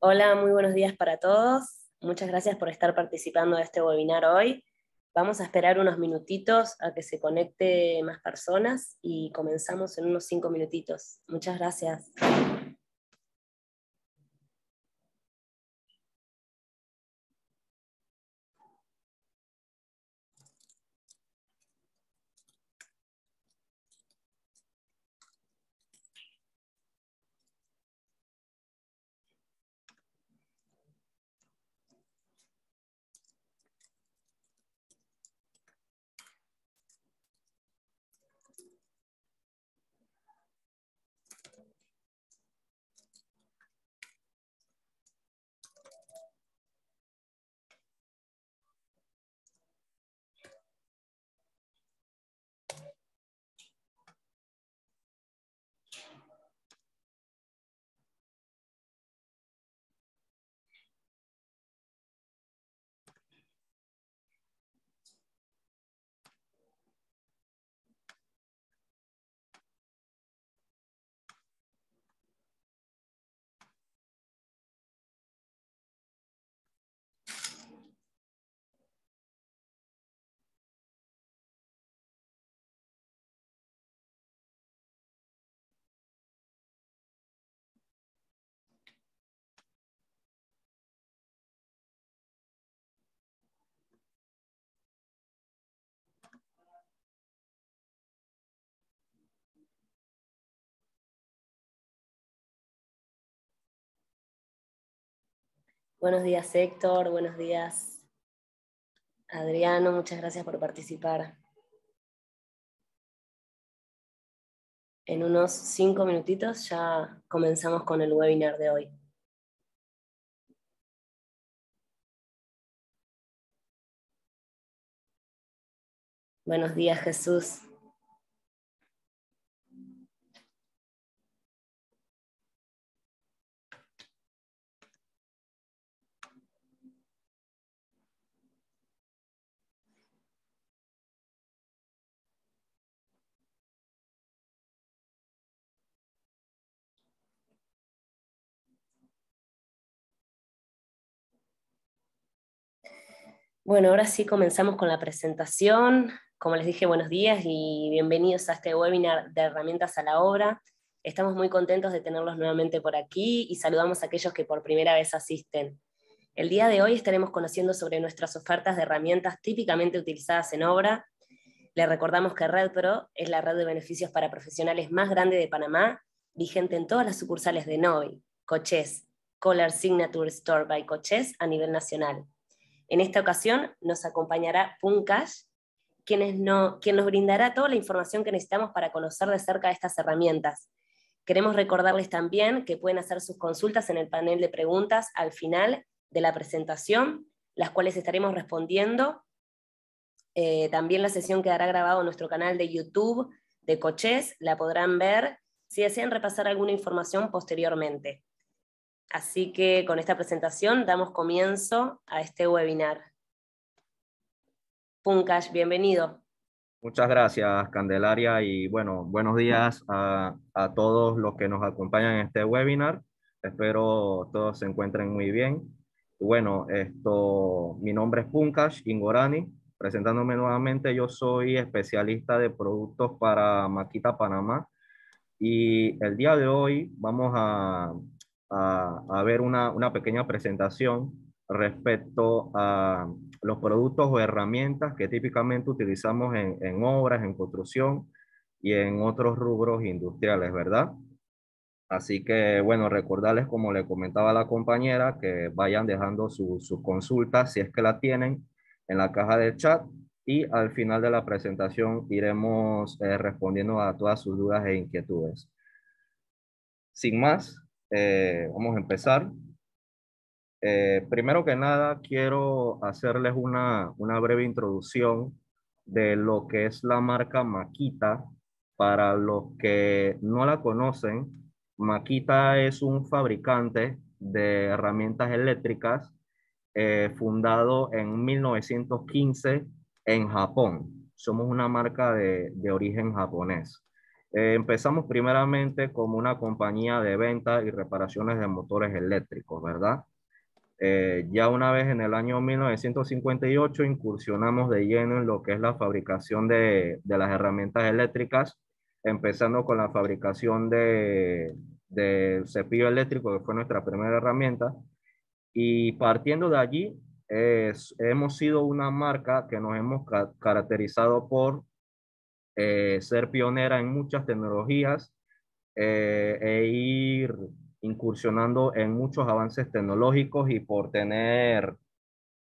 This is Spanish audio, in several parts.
Hola, muy buenos días para todos. Muchas gracias por estar participando de este webinar hoy. Vamos a esperar unos minutitos a que se conecte más personas y comenzamos en unos cinco minutitos. Muchas gracias. Buenos días Héctor, buenos días Adriano, muchas gracias por participar. En unos cinco minutitos ya comenzamos con el webinar de hoy. Buenos días Jesús. Bueno, ahora sí comenzamos con la presentación. Como les dije, buenos días y bienvenidos a este webinar de herramientas a la obra. Estamos muy contentos de tenerlos nuevamente por aquí y saludamos a aquellos que por primera vez asisten. El día de hoy estaremos conociendo sobre nuestras ofertas de herramientas típicamente utilizadas en obra. Les recordamos que RedPro es la red de beneficios para profesionales más grande de Panamá, vigente en todas las sucursales de Novi, Coches, Collar Signature Store by Coches a nivel nacional. En esta ocasión nos acompañará Puncash, quien, nos brindará toda la información que necesitamos para conocer de cerca estas herramientas. Queremos recordarles también que pueden hacer sus consultas en el panel de preguntas al final de la presentación, las cuales estaremos respondiendo. Eh, también la sesión quedará grabada en nuestro canal de YouTube de Coches, la podrán ver si desean repasar alguna información posteriormente. Así que con esta presentación damos comienzo a este webinar. Punkash, bienvenido. Muchas gracias, Candelaria, y bueno, buenos días a, a, todos los que nos acompañan en este webinar. Espero todos se encuentren muy bien. Bueno, esto, mi nombre es Punkash Ingorani. Presentándome nuevamente, yo soy especialista de productos para Maquita Panamá y el día de hoy vamos a a, ver una, pequeña presentación respecto a los productos o herramientas que típicamente utilizamos en, en obras, en construcción y en otros rubros industriales, ¿verdad? Así que, bueno, recordarles, como le comentaba la compañera, que vayan dejando sus consultas, si es que la tienen, en la caja de chat y al final de la presentación iremos eh, respondiendo a todas sus dudas e inquietudes. Sin más, eh, vamos a empezar. Eh, primero que nada, quiero hacerles una, breve introducción de lo que es la marca Makita Para los que no la conocen, Makita es un fabricante de herramientas eléctricas eh, fundado en 1915 en Japón. Somos una marca de origen japonés. Eh, empezamos primeramente como una compañía de venta y reparaciones de motores eléctricos, ¿verdad? Eh, ya una vez en el año 1958 incursionamos de lleno en lo que es la fabricación de, de las herramientas eléctricas, empezando con la fabricación de, de, cepillo eléctrico, que fue nuestra primera herramienta, y partiendo de allí, hemos sido una marca que nos hemos caracterizado por eh, ser pionera en muchas tecnologías eh, e ir incursionando en muchos avances tecnológicos y por tener,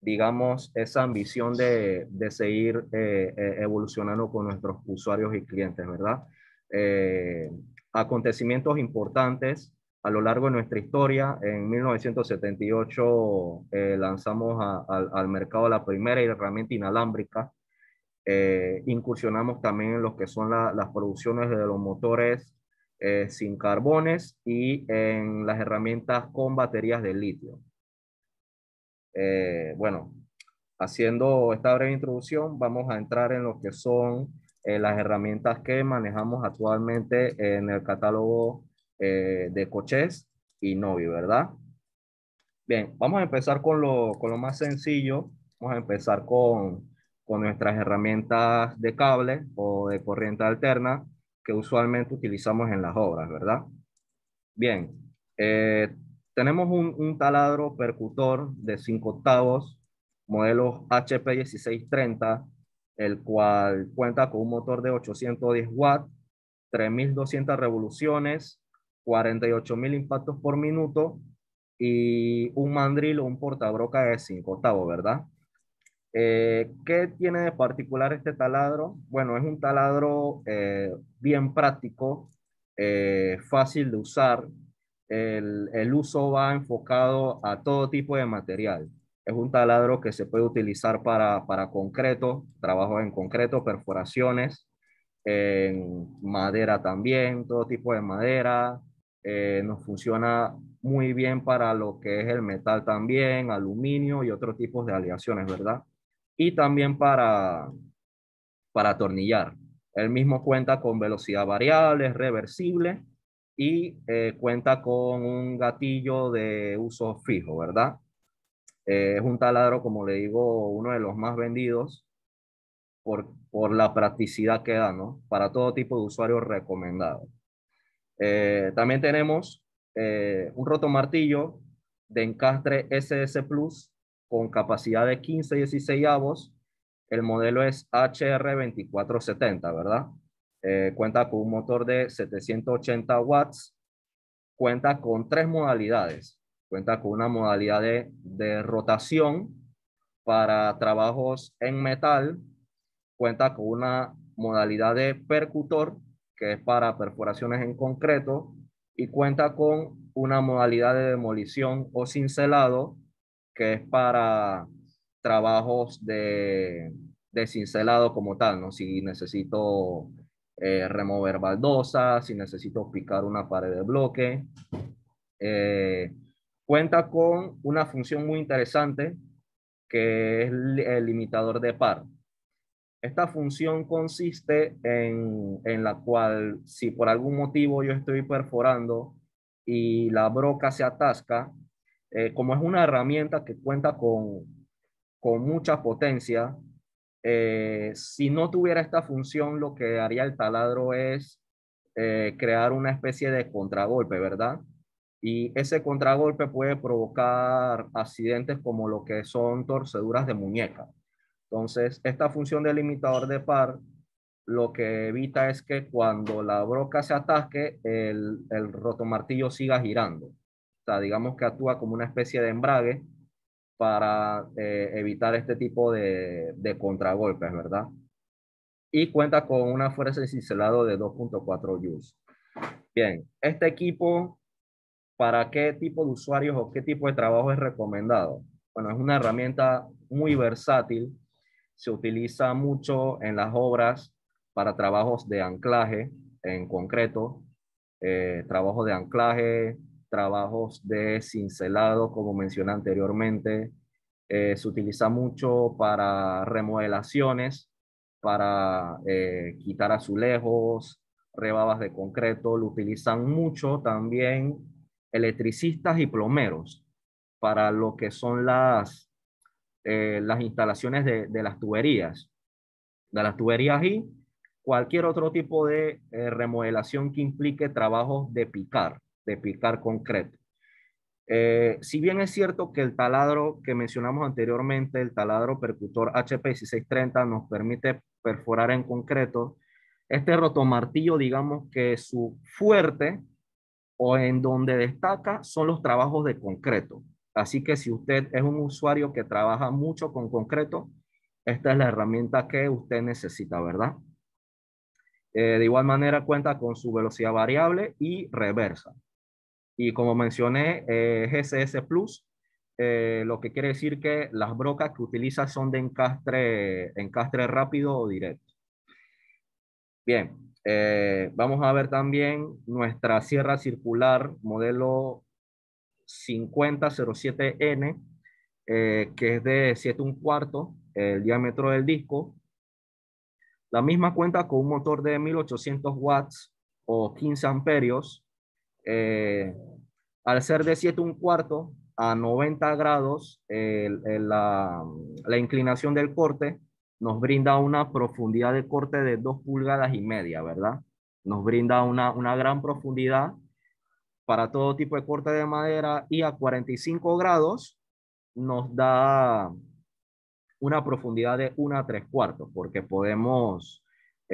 digamos, esa ambición de, de seguir eh, evolucionando con nuestros usuarios y clientes, ¿verdad? acontecimientos importantes a lo largo de nuestra historia. En 1978 lanzamos al mercado la primera herramienta inalámbrica eh, incursionamos también en lo que son las producciones de los motores eh, sin carbones y en las herramientas con baterías de litio. Eh, bueno, haciendo esta breve introducción, vamos a entrar en lo que son las herramientas que manejamos actualmente en el catálogo de coches y Novi, ¿verdad? Bien, vamos a empezar con lo, con lo más sencillo. Vamos a empezar con con nuestras herramientas de cable o de corriente alterna que usualmente utilizamos en las obras, ¿verdad? Bien, eh, tenemos un, taladro percutor de 5 octavos, modelo HP 1630, el cual cuenta con un motor de 810 watts, 3200 revoluciones, 48000 impactos por minuto y un mandril o un portabroca de 5 octavos, ¿verdad? Eh, ¿Qué tiene de particular este taladro? Bueno, es un taladro eh, bien práctico, eh, fácil de usar. El, uso va enfocado a todo tipo de material. Es un taladro que se puede utilizar para, para concreto, trabajo en concreto, perforaciones, en madera también, todo tipo de madera. nos funciona muy bien para lo que es el metal también, aluminio y otros tipos de aleaciones, ¿verdad? y también para, para atornillar. El mismo cuenta con velocidad variable, reversible y eh, cuenta con un gatillo de uso fijo, ¿verdad? Eh, es un taladro, como le digo, uno de los más vendidos por, la practicidad que da, ¿no? Para todo tipo de usuario recomendado. Eh, también tenemos un roto martillo de encastre SS Plus con capacidad de 15 16 avos. El modelo es HR2470, ¿verdad? Eh, cuenta con un motor de 780 watts. Cuenta con tres modalidades. Cuenta con una modalidad de, de rotación para trabajos en metal. Cuenta con una modalidad de percutor, que es para perforaciones en concreto. Y cuenta con una modalidad de demolición o cincelado, que es para trabajos de, de cincelado como tal, ¿no? Si necesito eh, remover baldosas, si necesito picar una pared de bloque. Eh, cuenta con una función muy interesante que es el limitador de par. Esta función consiste en, en la cual si por algún motivo yo estoy perforando y la broca se atasca, eh, como es una herramienta que cuenta con, con mucha potencia, eh, si no tuviera esta función, lo que haría el taladro es eh, crear una especie de contragolpe, ¿verdad? Y ese contragolpe puede provocar accidentes como lo que son torceduras de muñeca. Entonces, esta función del limitador de par lo que evita es que cuando la broca se atasque, el, el rotomartillo siga girando sea, digamos que actúa como una especie de embrague para eh, evitar este tipo de, de, contragolpes, ¿verdad? Y cuenta con una fuerza de cincelado de 2.4 joules. Bien, este equipo, ¿para qué tipo de usuarios o qué tipo de trabajo es recomendado? Bueno, es una herramienta muy versátil, se utiliza mucho en las obras para trabajos de anclaje en concreto, eh, trabajo de anclaje, trabajos de cincelado, como mencioné anteriormente. Eh, se utiliza mucho para remodelaciones, para eh, quitar azulejos, rebabas de concreto. Lo utilizan mucho también electricistas y plomeros para lo que son las, eh, las instalaciones de, de, las tuberías, de las tuberías y cualquier otro tipo de remodelación que implique trabajos de picar de picar concreto. Eh, si bien es cierto que el taladro que mencionamos anteriormente, el taladro percutor HP1630 nos permite perforar en concreto, este rotomartillo, digamos que su fuerte o en donde destaca son los trabajos de concreto. Así que si usted es un usuario que trabaja mucho con concreto, esta es la herramienta que usted necesita, ¿verdad? Eh, de igual manera cuenta con su velocidad variable y reversa. Y como mencioné, eh, GCS Plus, eh, lo que quiere decir que las brocas que utiliza son de encastre, encastre rápido o directo. Bien, eh, vamos a ver también nuestra sierra circular modelo 5007N, eh, que es de 7 un cuarto, el diámetro del disco. La misma cuenta con un motor de 1800 watts o 15 amperios, eh, al ser de 7 un cuarto a 90 grados, la, la, inclinación del corte nos brinda una profundidad de corte de 2 pulgadas y media, ¿verdad? Nos brinda una, una gran profundidad para todo tipo de corte de madera y a 45 grados nos da una profundidad de 1 a 3 cuartos, porque podemos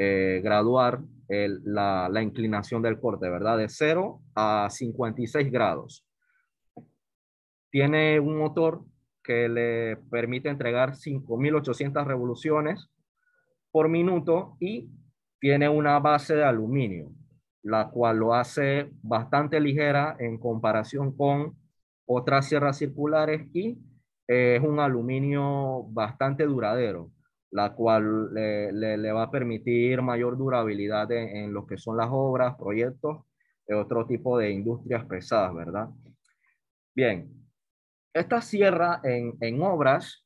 eh, graduar la, inclinación del corte, ¿verdad? De 0 a 56 grados. Tiene un motor que le permite entregar 5.800 revoluciones por minuto y tiene una base de aluminio, la cual lo hace bastante ligera en comparación con otras sierras circulares y es un aluminio bastante duradero la cual le, va a permitir mayor durabilidad en, lo que son las obras, proyectos de otro tipo de industrias pesadas, ¿verdad? Bien, esta sierra en, obras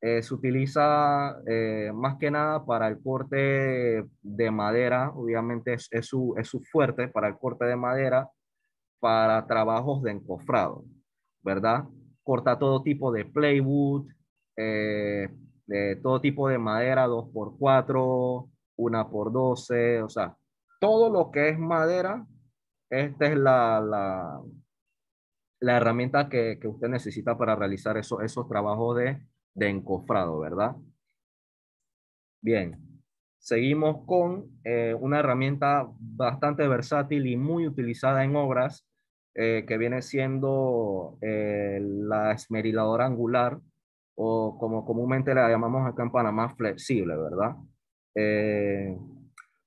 eh, se utiliza eh, más que nada para el corte de madera, obviamente es, su, fuerte para el corte de madera, para trabajos de encofrado, ¿verdad? Corta todo tipo de playwood, eh, de todo tipo de madera, 2x4, 1x12, o sea, todo lo que es madera, esta es la, la, herramienta que, usted necesita para realizar eso, esos trabajos de, de encofrado, ¿verdad? Bien, seguimos con eh, una herramienta bastante versátil y muy utilizada en obras, eh, que viene siendo eh, la esmeriladora angular, o como comúnmente la llamamos acá en Panamá, flexible, ¿verdad? Eh,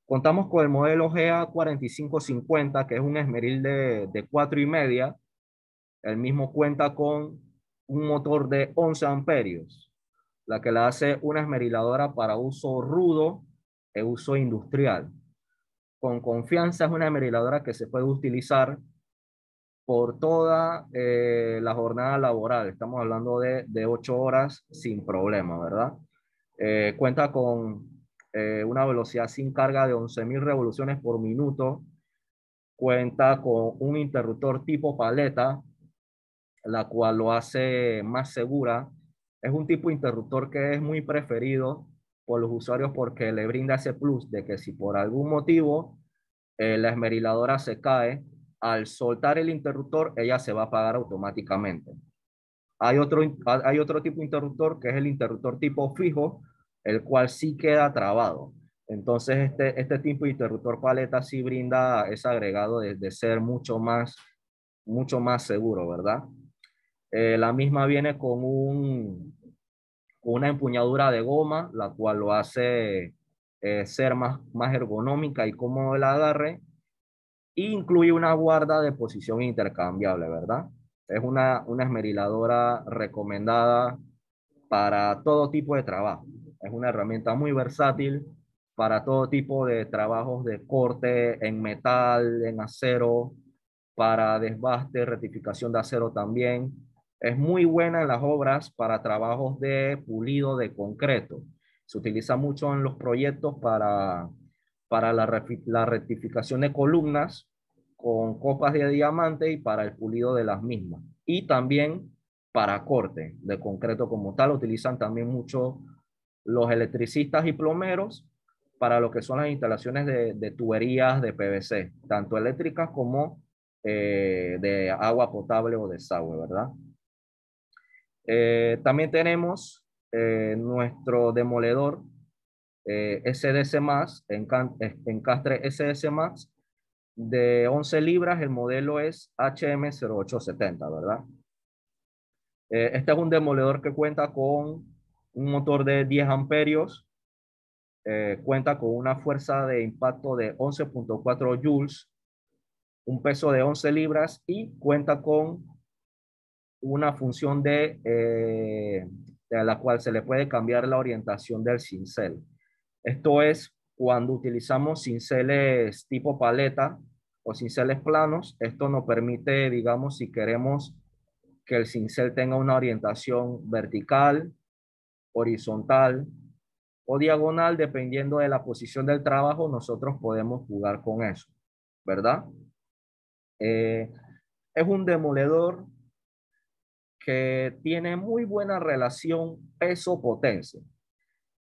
contamos con el modelo GA4550, que es un esmeril de, de 4 y media. El mismo cuenta con un motor de 11 amperios, la que la hace una esmeriladora para uso rudo e uso industrial. Con confianza es una esmeriladora que se puede utilizar por toda eh, la jornada laboral. Estamos hablando de, ocho horas sin problema, ¿verdad? Eh, cuenta con eh, una velocidad sin carga de 11.000 revoluciones por minuto. Cuenta con un interruptor tipo paleta, la cual lo hace más segura. Es un tipo de interruptor que es muy preferido por los usuarios porque le brinda ese plus de que si por algún motivo la esmeriladora se cae, al soltar el interruptor, ella se va a apagar automáticamente. Hay otro, ah, hay otro tipo de interruptor que es el interruptor tipo fijo, el cual sí queda trabado. Entonces, este, este tipo de interruptor paleta sí brinda ese agregado de, ser mucho más, mucho más seguro, ¿verdad? Eh, la misma viene con un, una empuñadura de goma, la cual lo hace eh, ser más, más ergonómica y cómodo el agarre, incluye una guarda de posición intercambiable, ¿verdad? Es una, una esmeriladora recomendada para todo tipo de trabajo. Es una herramienta muy versátil para todo tipo de trabajos de corte en metal, en acero, para desbaste, rectificación de acero también. Es muy buena en las obras para trabajos de pulido de concreto. Se utiliza mucho en los proyectos para para la, la rectificación de columnas con copas de diamante y para el pulido de las mismas. Y también para corte de concreto como tal, utilizan también mucho los electricistas y plomeros para lo que son las instalaciones de, de tuberías de PVC, tanto eléctricas como eh, de agua potable o desagüe, ¿verdad? Eh, también tenemos eh, nuestro demoledor eh, SDS más, encastre SDS más, de 11 libras, el modelo es HM0870, ¿verdad? Eh, este es un demoledor que cuenta con un motor de 10 amperios, eh, cuenta con una fuerza de impacto de 11.4 joules, un peso de 11 libras y cuenta con una función eh, de, la cual se le puede cambiar la orientación del cincel. Esto es cuando utilizamos cinceles tipo paleta o cinceles planos, esto nos permite, digamos, si queremos que el cincel tenga una orientación vertical, horizontal o diagonal, dependiendo de la posición del trabajo, nosotros podemos jugar con eso, ¿verdad? Eh, es un demoledor que tiene muy buena relación peso-potencia.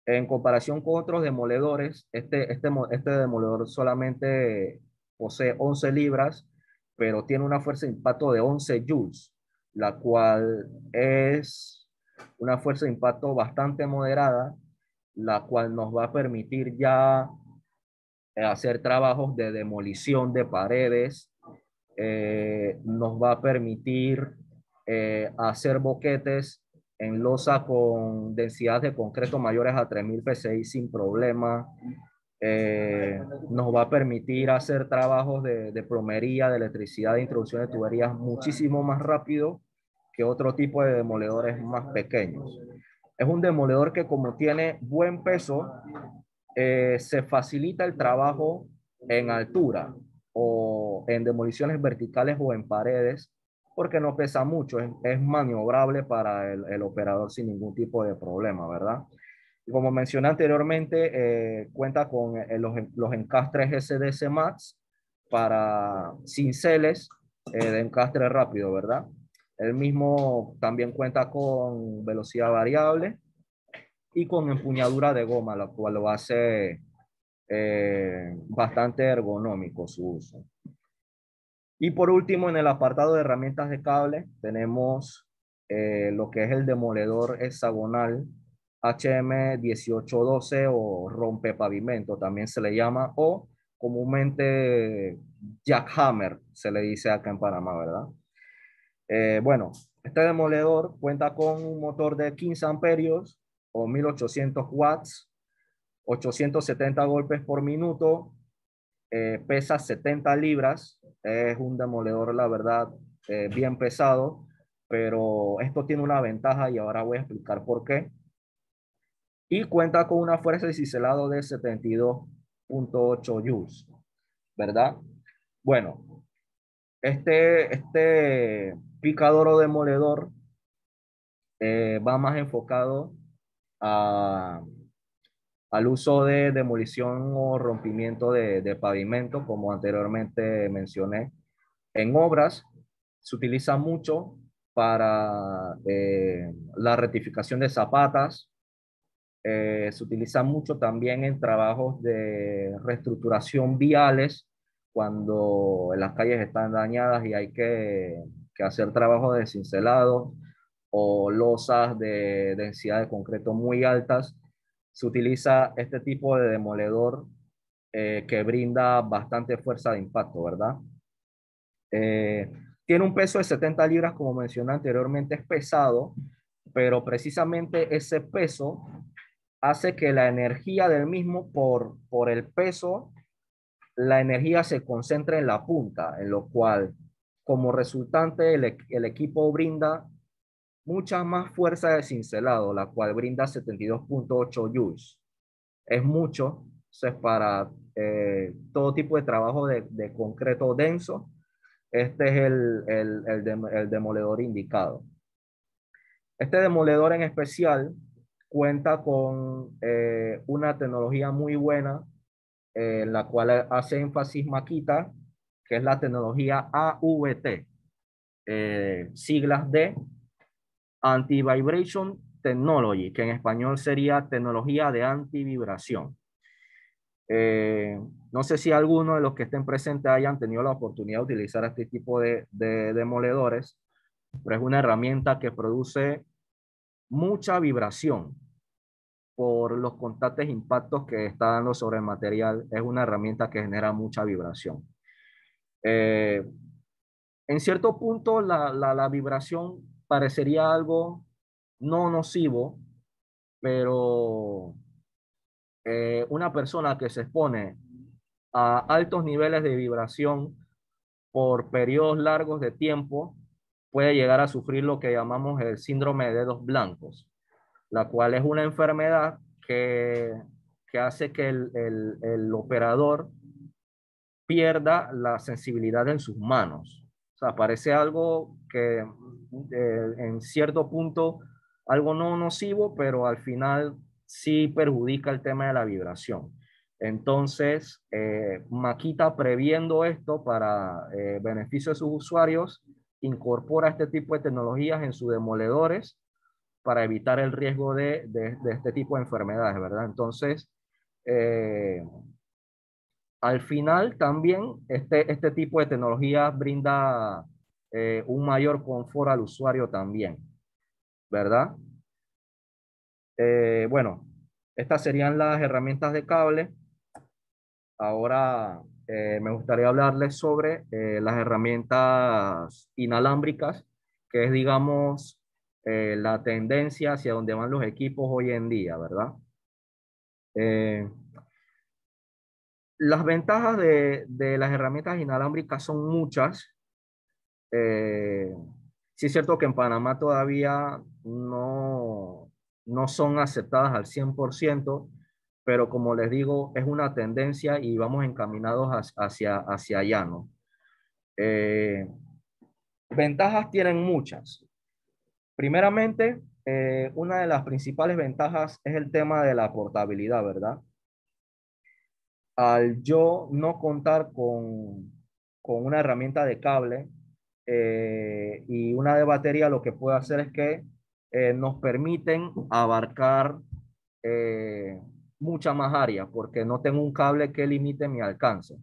En comparación con otros demoledores, este, este, este demoledor solamente posee 11 libras, pero tiene una fuerza de impacto de 11 joules, la cual es una fuerza de impacto bastante moderada, la cual nos va a permitir ya hacer trabajos de demolición de paredes, eh, nos va a permitir eh, hacer boquetes en losa con densidad de concreto mayores a 3000 PSI sin problema. Eh, nos va a permitir hacer trabajos de, plomería, de electricidad, de introducción de tuberías muchísimo más rápido que otro tipo de demoledores más pequeños. Es un demoledor que como tiene buen peso, eh, se facilita el trabajo en altura o en demoliciones verticales o en paredes, porque no pesa mucho, es, maniobrable para el, operador sin ningún tipo de problema, ¿verdad? Y como mencioné anteriormente, eh, cuenta con eh, los, los, encastres SDS Max para cinceles eh, de encastre rápido, ¿verdad? El mismo también cuenta con velocidad variable y con empuñadura de goma, lo cual lo hace bastante ergonómico su uso. Y por último, en el apartado de herramientas de cable, tenemos eh, lo que es el demoledor hexagonal HM1812 o rompe pavimento también se le llama, o comúnmente jackhammer, se le dice acá en Panamá, ¿verdad? Eh, bueno, este demoledor cuenta con un motor de 15 amperios o 1800 watts, 870 golpes por minuto eh, pesa 70 libras, es un demoledor, la verdad, eh, bien pesado, pero esto tiene una ventaja y ahora voy a explicar por qué. Y cuenta con una fuerza de ciselado de 72.8 joules, ¿verdad? Bueno, este, este picador o demoledor eh, va más enfocado a al uso de demolición o rompimiento de, pavimento, como anteriormente mencioné. En obras se utiliza mucho para eh, la rectificación de zapatas, eh, se utiliza mucho también en trabajos de reestructuración viales, cuando las calles están dañadas y hay que, que hacer trabajos de cincelado o losas de densidad de concreto muy altas se utiliza este tipo de demoledor eh, que brinda bastante fuerza de impacto, ¿verdad? Eh, tiene un peso de 70 libras, como mencioné anteriormente, es pesado, pero precisamente ese peso hace que la energía del mismo por, por el peso, la energía se concentre en la punta, en lo cual como resultante el, el equipo brinda mucha más fuerza de cincelado, la cual brinda 72.8 joules. Es mucho se para eh, todo tipo de trabajo de, concreto denso. Este es el, demoledor indicado. Este demoledor en especial cuenta con eh, una tecnología muy buena, eh, la cual hace énfasis Maquita, que es la tecnología AVT, siglas de Anti-Vibration Technology, que en español sería tecnología de antivibración. Eh, no sé si alguno de los que estén presentes hayan tenido la oportunidad de utilizar este tipo de, demoledores, pero es una herramienta que produce mucha vibración por los constantes e impactos que está dando sobre el material. Es una herramienta que genera mucha vibración. Eh, en cierto punto, la, la vibración parecería algo no nocivo, pero eh, una persona que se expone a altos niveles de vibración por periodos largos de tiempo puede llegar a sufrir lo que llamamos el síndrome de dedos blancos, la cual es una enfermedad que, hace que el operador pierda la sensibilidad en sus manos. O sea, parece algo que mm, eh, en cierto punto, algo no nocivo, pero al final sí perjudica el tema de la vibración. Entonces, eh, Maquita previendo esto para eh, beneficio de sus usuarios, incorpora este tipo de tecnologías en sus demoledores para evitar el riesgo de, este tipo de enfermedades, ¿verdad? Entonces, eh, al final también este, este tipo de tecnología brinda eh, un mayor confort al usuario también, ¿verdad? Eh, bueno, estas serían las herramientas de cable. Ahora eh, me gustaría hablarles sobre las herramientas inalámbricas, que es, digamos, la tendencia hacia donde van los equipos hoy en día, ¿verdad? Las ventajas de, las herramientas inalámbricas son muchas. Eh, sí es cierto que en Panamá todavía no, no son aceptadas al 100%, pero como les digo, es una tendencia y vamos encaminados hacia, hacia allá, ¿no? Eh, ventajas tienen muchas. Primeramente, eh, una de las principales ventajas es el tema de la portabilidad, ¿verdad? al yo no contar con, con una herramienta de cable eh, y una de batería, lo que puedo hacer es que eh, nos permiten abarcar eh, mucha más área porque no tengo un cable que limite mi alcance.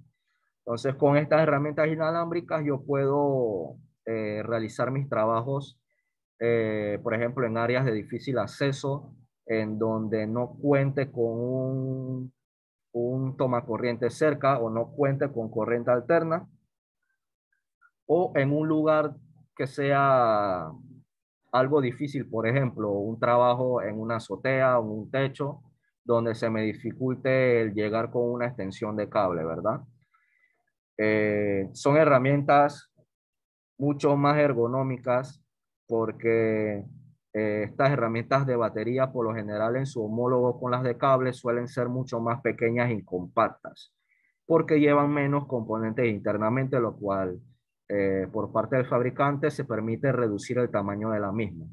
Entonces, con estas herramientas inalámbricas yo puedo realizar mis trabajos, por ejemplo, en áreas de difícil acceso, en donde no cuente con un un corriente cerca o no cuente con corriente alterna o en un lugar que sea algo difícil, por ejemplo, un trabajo en una azotea o un techo donde se me dificulte el llegar con una extensión de cable, ¿verdad? Eh, son herramientas mucho más ergonómicas porque eh, estas herramientas de batería, por lo general en su homólogo con las de cable, suelen ser mucho más pequeñas y compactas, porque llevan menos componentes internamente, lo cual eh, por parte del fabricante se permite reducir el tamaño de la misma.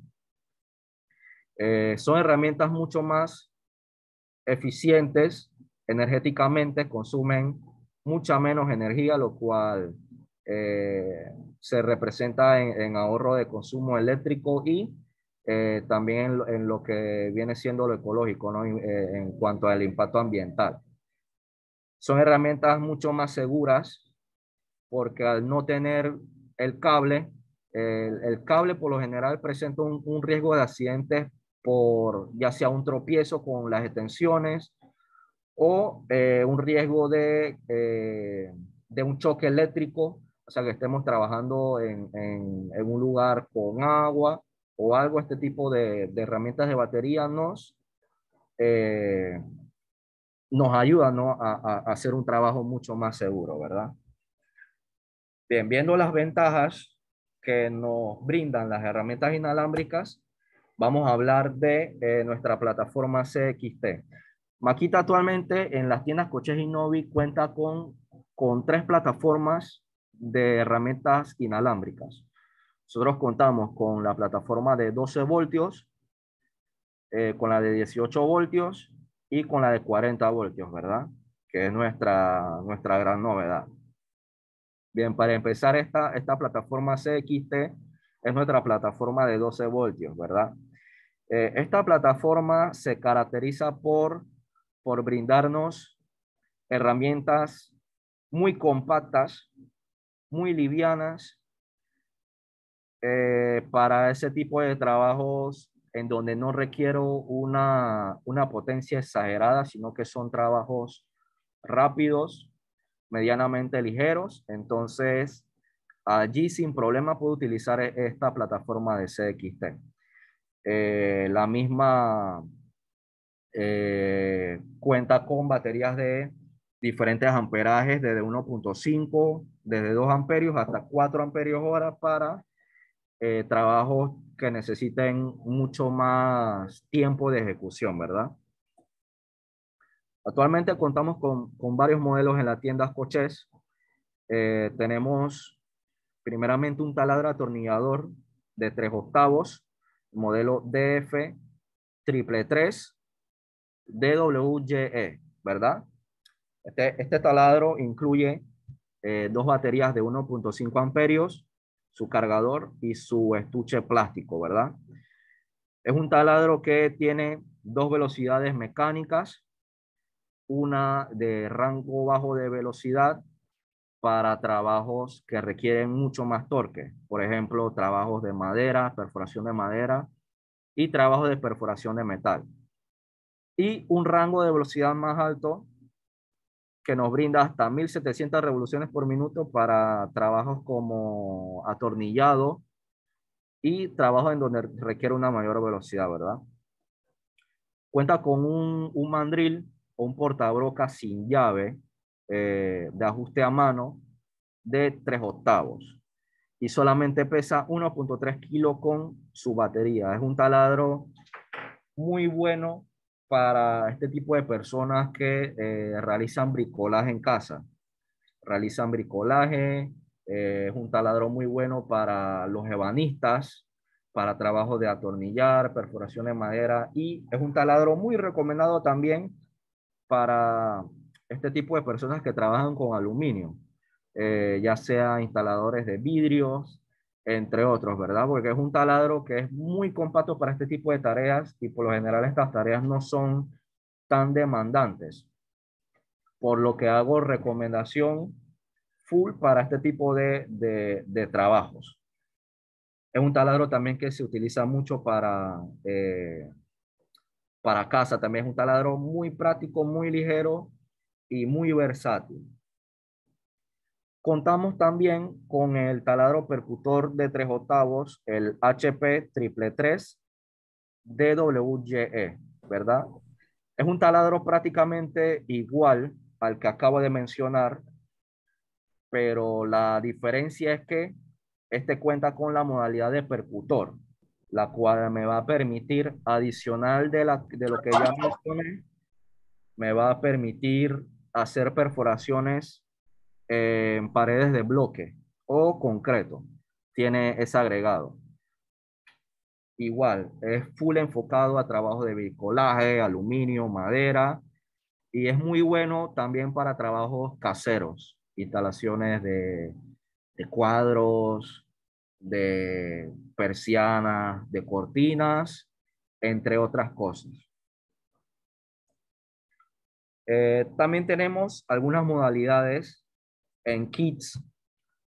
Eh, son herramientas mucho más eficientes energéticamente, consumen mucha menos energía, lo cual se representa en ahorro de consumo eléctrico y eh, también en lo, que viene siendo lo ecológico, eh, en cuanto al impacto ambiental. Son herramientas mucho más seguras porque al no tener el cable, el, cable por lo general presenta un, riesgo de accidentes por ya sea un tropiezo con las extensiones o eh, un riesgo de, un choque eléctrico, o sea que estemos trabajando en un lugar con agua o algo, este tipo de, herramientas de batería nos, eh, nos ayuda a, hacer un trabajo mucho más seguro, ¿verdad? Bien, viendo las ventajas que nos brindan las herramientas inalámbricas, vamos a hablar de eh, nuestra plataforma CXT. Maquita actualmente en las tiendas Coches Innovi cuenta con, con tres plataformas de herramientas inalámbricas. Nosotros contamos con la plataforma de 12 voltios, eh, con la de 18 voltios y con la de 40 voltios, ¿verdad? Que es nuestra, nuestra gran novedad. Bien, para empezar, esta, esta plataforma CXT es nuestra plataforma de 12 voltios, ¿verdad? Eh, esta plataforma se caracteriza por, por brindarnos herramientas muy compactas, muy livianas eh, para ese tipo de trabajos en donde no requiero una, potencia exagerada, sino que son trabajos rápidos, medianamente ligeros. Entonces, allí sin problema puedo utilizar e, esta plataforma de CXT. Eh, la misma eh, cuenta con baterías de diferentes amperajes, desde 1.5, desde 2 amperios hasta 4 amperios hora para eh, trabajos que necesiten mucho más tiempo de ejecución, ¿verdad? Actualmente contamos con, varios modelos en la tienda Coches. Eh, tenemos primeramente un taladro atornillador de 3 octavos, modelo DF triple 3 e, ¿verdad? Este, este, taladro incluye eh, dos baterías de 1.5 amperios, su cargador y su estuche plástico, ¿verdad? Es un taladro que tiene dos velocidades mecánicas, una de rango bajo de velocidad para trabajos que requieren mucho más torque, por ejemplo, trabajos de madera, perforación de madera y trabajos de perforación de metal. Y un rango de velocidad más alto que nos brinda hasta 1700 revoluciones por minuto para trabajos como atornillado y trabajos en donde requiere una mayor velocidad, ¿verdad? Cuenta con un, mandril o un portabroca sin llave eh, de ajuste a mano de 3 octavos y solamente pesa 1.3 kilos con su batería. Es un taladro muy bueno para este tipo de personas que eh, realizan bricolaje en casa. Realizan bricolaje, es eh, un taladro muy bueno para los ebanistas, para trabajo de atornillar, perforación de madera y es un taladro muy recomendado también para este tipo de personas que trabajan con aluminio, eh, ya sea instaladores de vidrios, entre otros, ¿verdad? Porque es un taladro que es muy compacto para este tipo de tareas y por lo general estas tareas no son tan demandantes. Por lo que hago recomendación full para este tipo de, trabajos. Es un taladro también que se utiliza mucho para, eh, para casa, también es un taladro muy práctico, muy ligero y muy versátil. Contamos también con el taladro percutor de tres octavos, el HP 333 DWGE, ¿verdad? Es un taladro prácticamente igual al que acabo de mencionar, pero la diferencia es que este cuenta con la modalidad de percutor, la cual me va a permitir, adicional de, de lo que ya mencioné, me va a permitir hacer perforaciones en paredes de bloque o concreto. Tiene ese agregado. Igual, es full enfocado a trabajo de bricolaje, aluminio, madera y es muy bueno también para trabajos caseros, instalaciones de, cuadros, de persianas, de cortinas, entre otras cosas. Eh, también tenemos algunas modalidades en kits,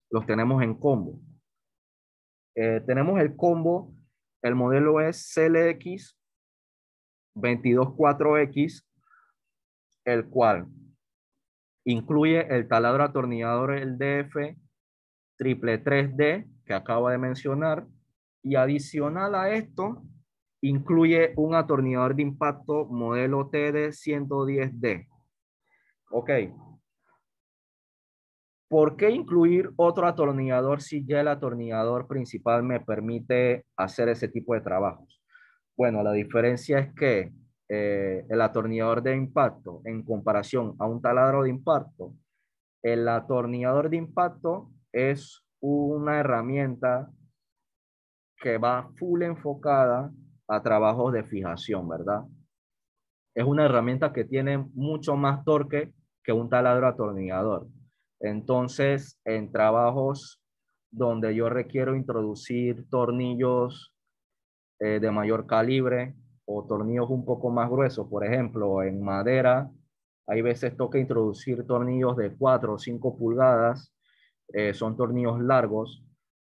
los tenemos en combo. Eh, tenemos el combo, el modelo es CLX 224X, el cual incluye el taladro atornillador, el DF triple 3D que acabo de mencionar, y adicional a esto, incluye un atornillador de impacto modelo TD 110D. Ok, ¿por qué incluir otro atornillador si ya el atornillador principal me permite hacer ese tipo de trabajos? Bueno, la diferencia es que eh, el atornillador de impacto en comparación a un taladro de impacto, el atornillador de impacto es una herramienta que va full enfocada a trabajos de fijación, ¿verdad? Es una herramienta que tiene mucho más torque que un taladro atornillador entonces, en trabajos donde yo requiero introducir tornillos eh, de mayor calibre o tornillos un poco más gruesos, por ejemplo, en madera, hay veces toca introducir tornillos de 4 o 5 pulgadas, eh, son tornillos largos.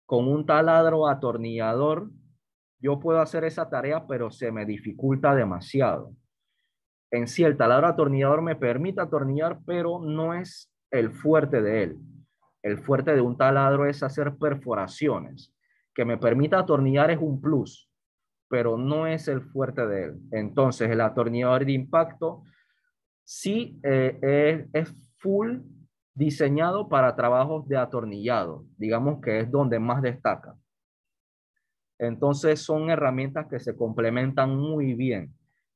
Con un taladro atornillador, yo puedo hacer esa tarea, pero se me dificulta demasiado. En sí, el taladro atornillador me permite atornillar, pero no es el fuerte de él. El fuerte de un taladro es hacer perforaciones. Que me permita atornillar es un plus, pero no es el fuerte de él. Entonces, el atornillador de impacto sí eh, es, es full diseñado para trabajos de atornillado, digamos que es donde más destaca. Entonces son herramientas que se complementan muy bien.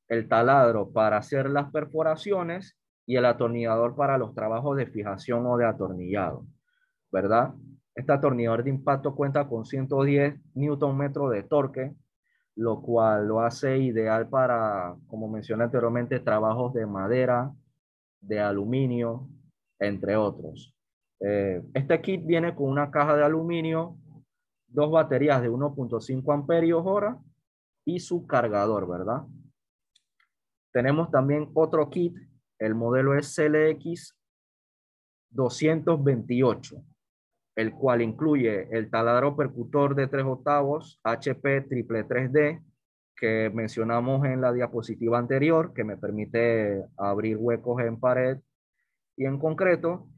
El taladro para hacer las perforaciones y el atornillador para los trabajos de fijación o de atornillado, ¿verdad? Este atornillador de impacto cuenta con 110 newton de torque, lo cual lo hace ideal para, como mencioné anteriormente, trabajos de madera, de aluminio, entre otros. Eh, este kit viene con una caja de aluminio, dos baterías de 1.5 amperios hora y su cargador, ¿verdad? Tenemos también otro kit el modelo es CLX 228, el cual incluye el taladro percutor de 3 octavos HP triple 3D que mencionamos en la diapositiva anterior, que me permite abrir huecos en pared y en concreto,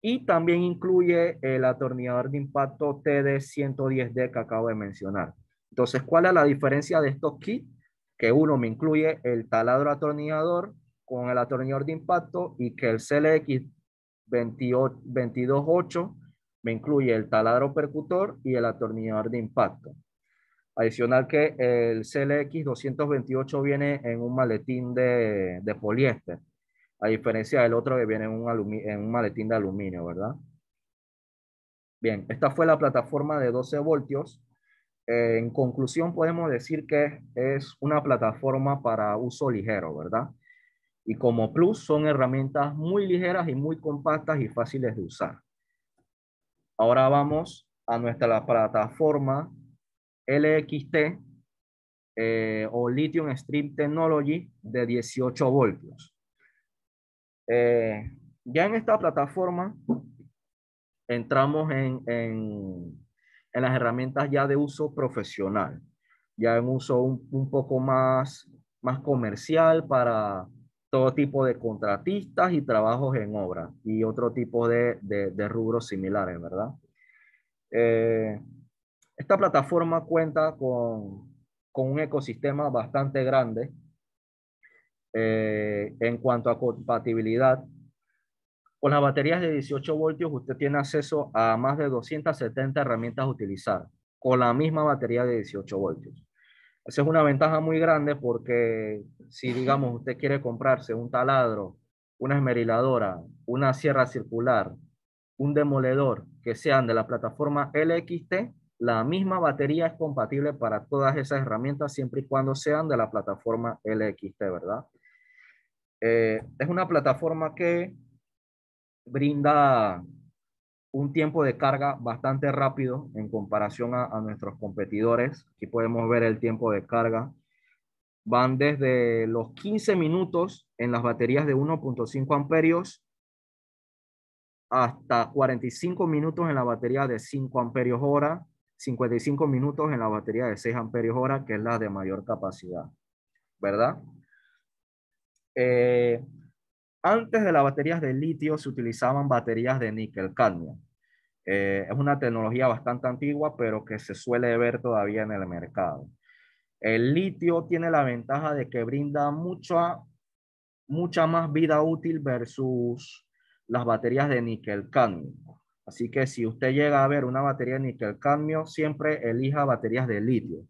y también incluye el atornillador de impacto TD110D que acabo de mencionar. Entonces, ¿cuál es la diferencia de estos kits? Que uno me incluye el taladro atornillador con el atornillador de impacto y que el CLX 228 me incluye el taladro percutor y el atornillador de impacto. Adicional que el CLX 228 viene en un maletín de, de poliéster, a diferencia del otro que viene en un, maletín de aluminio, ¿verdad? Bien, esta fue la plataforma de 12 voltios. Eh, en conclusión, podemos decir que es una plataforma para uso ligero, ¿verdad? y como Plus son herramientas muy ligeras y muy compactas y fáciles de usar. Ahora vamos a nuestra plataforma LXT eh, o Lithium Stream Technology de 18 voltios. Eh, ya en esta plataforma entramos en, las herramientas ya de uso profesional, ya en uso un, poco más, más comercial para todo tipo de contratistas y trabajos en obra y otro tipo de, de, rubros similares, ¿verdad? Eh, esta plataforma cuenta con, con, un ecosistema bastante grande eh, en cuanto a compatibilidad. Con las baterías de 18 voltios, usted tiene acceso a más de 270 herramientas a utilizar con la misma batería de 18 voltios. Esa es una ventaja muy grande porque si, digamos, usted quiere comprarse un taladro, una esmeriladora, una sierra circular, un demoledor, que sean de la plataforma LXT, la misma batería es compatible para todas esas herramientas siempre y cuando sean de la plataforma LXT, ¿verdad? Eh, es una plataforma que brinda un tiempo de carga bastante rápido en comparación a, nuestros competidores. Aquí podemos ver el tiempo de carga. Van desde los 15 minutos en las baterías de 1.5 amperios hasta 45 minutos en la batería de 5 amperios hora, 55 minutos en la batería de 6 amperios hora, que es la de mayor capacidad, ¿verdad? Eh, antes de las baterías de litio se utilizaban baterías de níquel cadmio. Eh, es una tecnología bastante antigua, pero que se suele ver todavía en el mercado. El litio tiene la ventaja de que brinda mucha, mucha más vida útil versus las baterías de níquel cadmio. Así que si usted llega a ver una batería de níquel cadmio, siempre elija baterías de litio.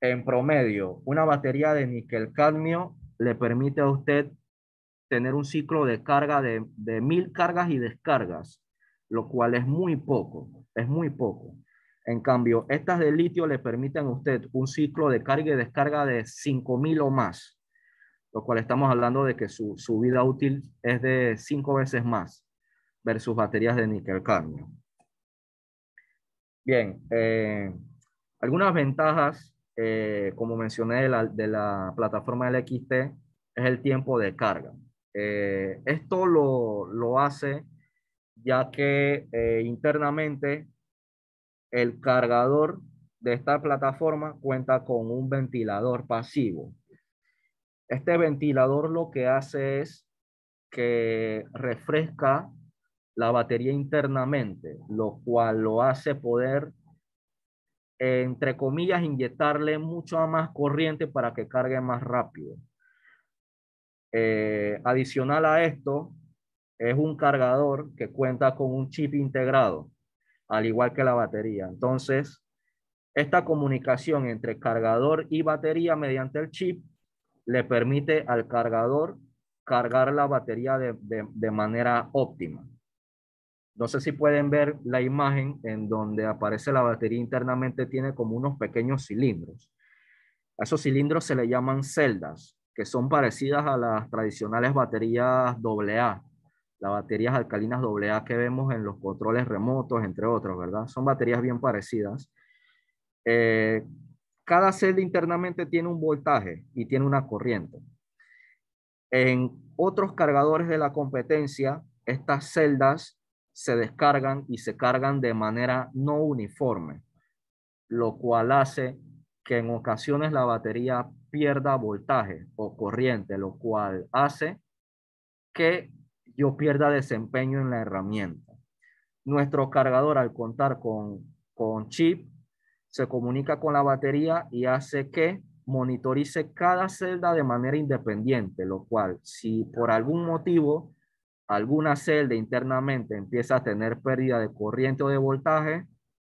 En promedio, una batería de níquel cadmio le permite a usted tener un ciclo de carga de mil cargas y descargas lo cual es muy poco, es muy poco. En cambio, estas de litio le permiten a usted un ciclo de carga y descarga de 5000 o más, lo cual estamos hablando de que su, vida útil es de 5 veces más versus baterías de níquel cadmio. Bien, eh, algunas ventajas, eh, como mencioné, de la, de la plataforma LXT es el tiempo de carga. Eh, esto lo, lo hace ya que eh, internamente el cargador de esta plataforma cuenta con un ventilador pasivo. Este ventilador lo que hace es que refresca la batería internamente, lo cual lo hace poder, entre comillas, inyectarle mucho más corriente para que cargue más rápido. Eh, adicional a esto, es un cargador que cuenta con un chip integrado, al igual que la batería. Entonces, esta comunicación entre cargador y batería mediante el chip le permite al cargador cargar la batería de, manera óptima. No sé si pueden ver la imagen en donde aparece la batería internamente, tiene como unos pequeños cilindros. A esos cilindros se le llaman celdas, que son parecidas a las tradicionales baterías AA, las baterías alcalinas AA que vemos en los controles remotos, entre otros, ¿verdad? Son baterías bien parecidas. Eh, cada celda internamente tiene un voltaje y tiene una corriente. En otros cargadores de la competencia, estas celdas se descargan y se cargan de manera no uniforme, lo cual hace que en ocasiones la batería pierda voltaje o corriente, lo cual hace que yo pierda desempeño en la herramienta. Nuestro cargador al contar con, con chip se comunica con la batería y hace que monitorice cada celda de manera independiente, lo cual si por algún motivo alguna celda internamente empieza a tener pérdida de corriente o de voltaje,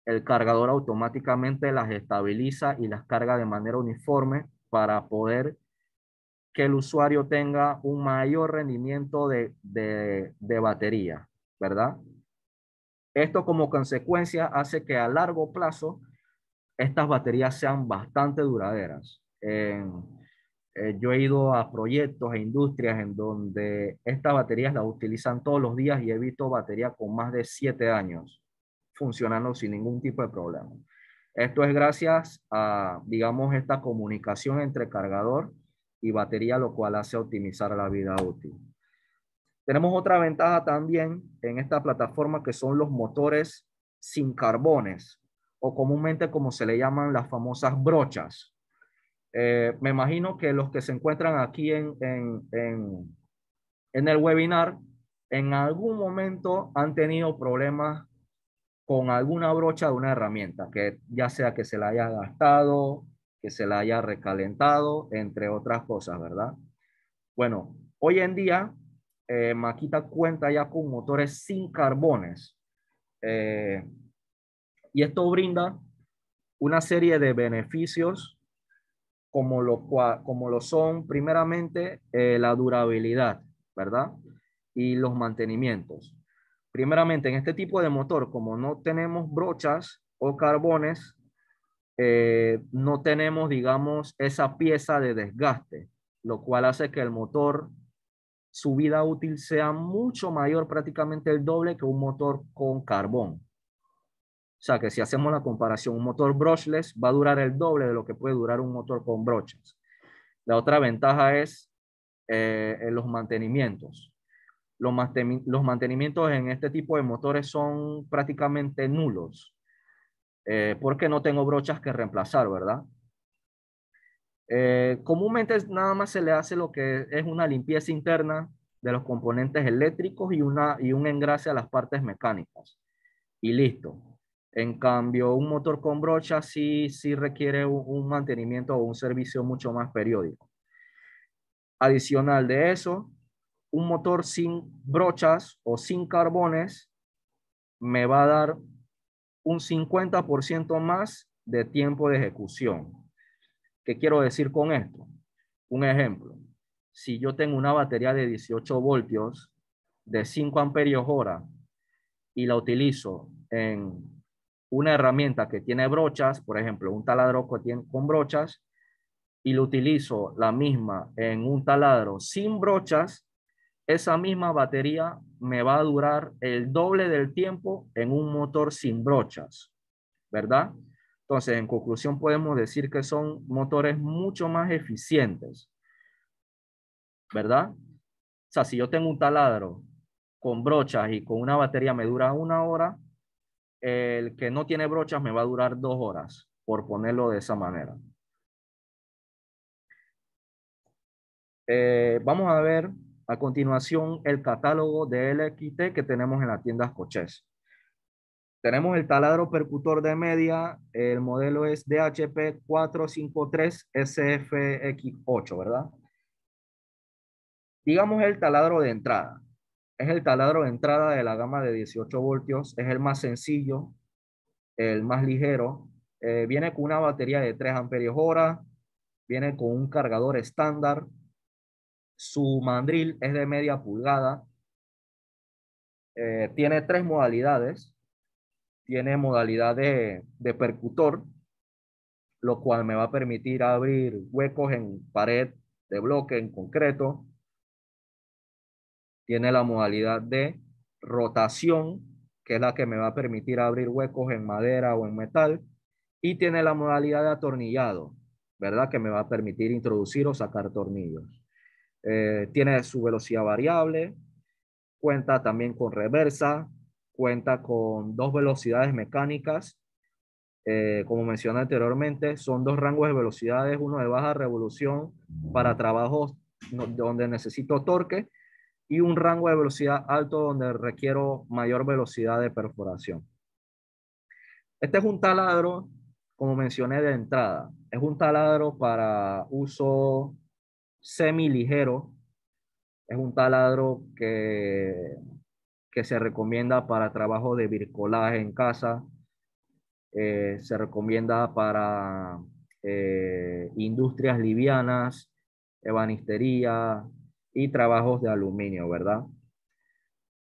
el cargador automáticamente las estabiliza y las carga de manera uniforme para poder que el usuario tenga un mayor rendimiento de, batería, ¿verdad? Esto como consecuencia hace que a largo plazo estas baterías sean bastante duraderas. Eh, yo he ido a proyectos e industrias en donde estas baterías las utilizan todos los días y he visto baterías con más de siete años funcionando sin ningún tipo de problema. Esto es gracias a, digamos, esta comunicación entre cargador y batería, lo cual hace optimizar la vida útil. Tenemos otra ventaja también en esta plataforma que son los motores sin carbones o comúnmente como se le llaman las famosas brochas. Eh, me imagino que los que se encuentran aquí en, en el webinar en algún momento han tenido problemas con alguna brocha de una herramienta, que ya sea que se la haya gastado, se la haya recalentado, entre otras cosas, ¿verdad? Bueno, hoy en día eh, Maquita cuenta ya con motores sin carbones eh, y esto brinda una serie de beneficios como lo, como lo son primeramente eh, la durabilidad, ¿verdad? Y los mantenimientos. Primeramente, en este tipo de motor, como no tenemos brochas o carbones, eh, no tenemos, digamos, esa pieza de desgaste, lo cual hace que el motor, su vida útil sea mucho mayor, prácticamente el doble que un motor con carbón. O sea que si hacemos la comparación, un motor brushless va a durar el doble de lo que puede durar un motor con brochas. La otra ventaja es eh, los mantenimientos. Los, mantenimientos en este tipo de motores son prácticamente nulos. Eh, porque no tengo brochas que reemplazar, ¿verdad? Eh, comúnmente nada más se le hace lo que es una limpieza interna de los componentes eléctricos y, una, y un engrase a las partes mecánicas. Y listo. En cambio, un motor con brochas sí, sí requiere un, un mantenimiento o un servicio mucho más periódico. Adicional de eso, un motor sin brochas o sin carbones me va a dar un 50% más de tiempo de ejecución. ¿Qué quiero decir con esto? Un ejemplo. Si yo tengo una batería de 18 voltios de 5 amperios hora y la utilizo en una herramienta que tiene brochas, por ejemplo, un taladro con brochas, y lo utilizo la misma en un taladro sin brochas, esa misma batería me va a durar el doble del tiempo en un motor sin brochas, ¿verdad? Entonces, en conclusión, podemos decir que son motores mucho más eficientes, ¿verdad? O sea, si yo tengo un taladro con brochas y con una batería me dura una hora, el que no tiene brochas me va a durar dos horas, por ponerlo de esa manera. Eh, vamos a ver a continuación, el catálogo de LXT que tenemos en la tienda Coches. Tenemos el taladro percutor de media, el modelo es DHP 453 SFX8, ¿verdad? Digamos el taladro de entrada. Es el taladro de entrada de la gama de 18 voltios, es el más sencillo, el más ligero. Eh, viene con una batería de 3 amperios hora, viene con un cargador estándar, su mandril es de media pulgada. Eh, tiene tres modalidades. Tiene modalidad de, de percutor, lo cual me va a permitir abrir huecos en pared de bloque, en concreto. Tiene la modalidad de rotación, que es la que me va a permitir abrir huecos en madera o en metal. Y tiene la modalidad de atornillado, ¿verdad? Que me va a permitir introducir o sacar tornillos. Eh, tiene su velocidad variable, cuenta también con reversa, cuenta con dos velocidades mecánicas. Eh, como mencioné anteriormente, son dos rangos de velocidades, uno de baja revolución para trabajos donde necesito torque y un rango de velocidad alto donde requiero mayor velocidad de perforación. Este es un taladro, como mencioné de entrada, es un taladro para uso semi ligero Es un taladro que, que se recomienda para trabajo de vircolaje en casa. Eh, se recomienda para eh, industrias livianas, ebanistería y trabajos de aluminio, ¿verdad?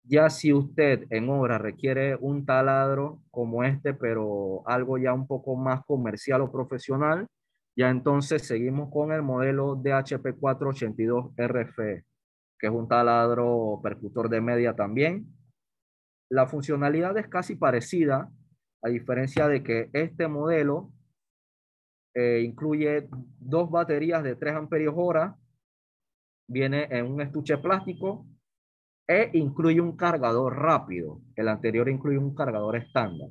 Ya si usted en obra requiere un taladro como este, pero algo ya un poco más comercial o profesional, ya entonces seguimos con el modelo dhp 482 rf que es un taladro percutor de media también. La funcionalidad es casi parecida, a diferencia de que este modelo eh, incluye dos baterías de 3 amperios hora, viene en un estuche plástico e incluye un cargador rápido. El anterior incluye un cargador estándar.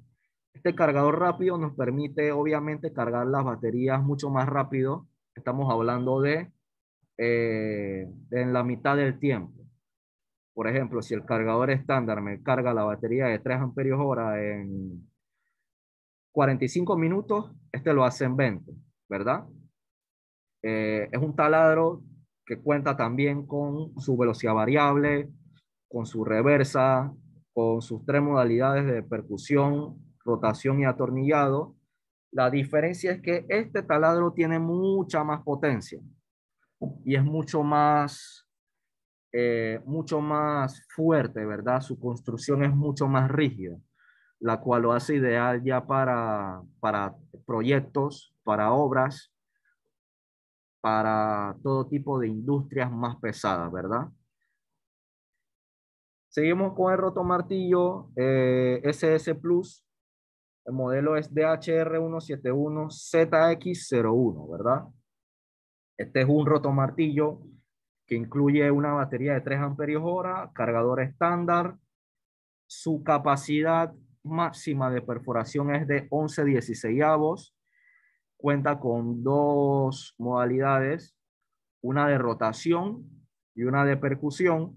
Este cargador rápido nos permite obviamente cargar las baterías mucho más rápido. Estamos hablando eh, de, en la mitad del tiempo. Por ejemplo, si el cargador estándar me carga la batería de 3 amperios hora en 45 minutos, este lo hace en 20, ¿verdad? Eh, es un taladro que cuenta también con su velocidad variable, con su reversa, con sus tres modalidades de percusión rotación y atornillado. La diferencia es que este taladro tiene mucha más potencia y es mucho más, eh, mucho más fuerte, ¿verdad? Su construcción es mucho más rígida, la cual lo hace ideal ya para, para proyectos, para obras, para todo tipo de industrias más pesadas, ¿verdad? Seguimos con el rotomartillo eh, SS Plus, el modelo es DHR171ZX01, ¿verdad? Este es un rotomartillo que incluye una batería de 3 amperios hora, cargador estándar. Su capacidad máxima de perforación es de 11 16 avos. Cuenta con dos modalidades, una de rotación y una de percusión.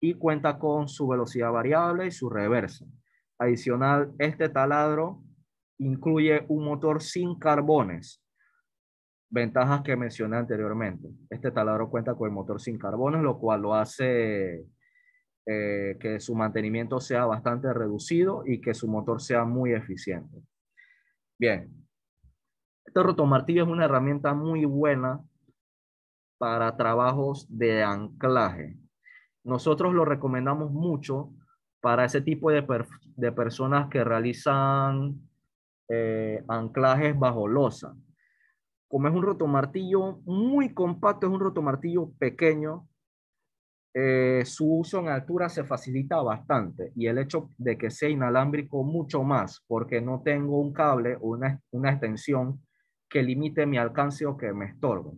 Y cuenta con su velocidad variable y su reversa. Adicional, este taladro incluye un motor sin carbones. Ventajas que mencioné anteriormente. Este taladro cuenta con el motor sin carbones, lo cual lo hace eh, que su mantenimiento sea bastante reducido y que su motor sea muy eficiente. Bien, este rotomartillo es una herramienta muy buena para trabajos de anclaje. Nosotros lo recomendamos mucho para ese tipo de, personas que realizan eh, anclajes bajo losa. Como es un rotomartillo muy compacto, es un rotomartillo pequeño, eh, su uso en altura se facilita bastante y el hecho de que sea inalámbrico mucho más, porque no tengo un cable o una, extensión que limite mi alcance o que me estorbe.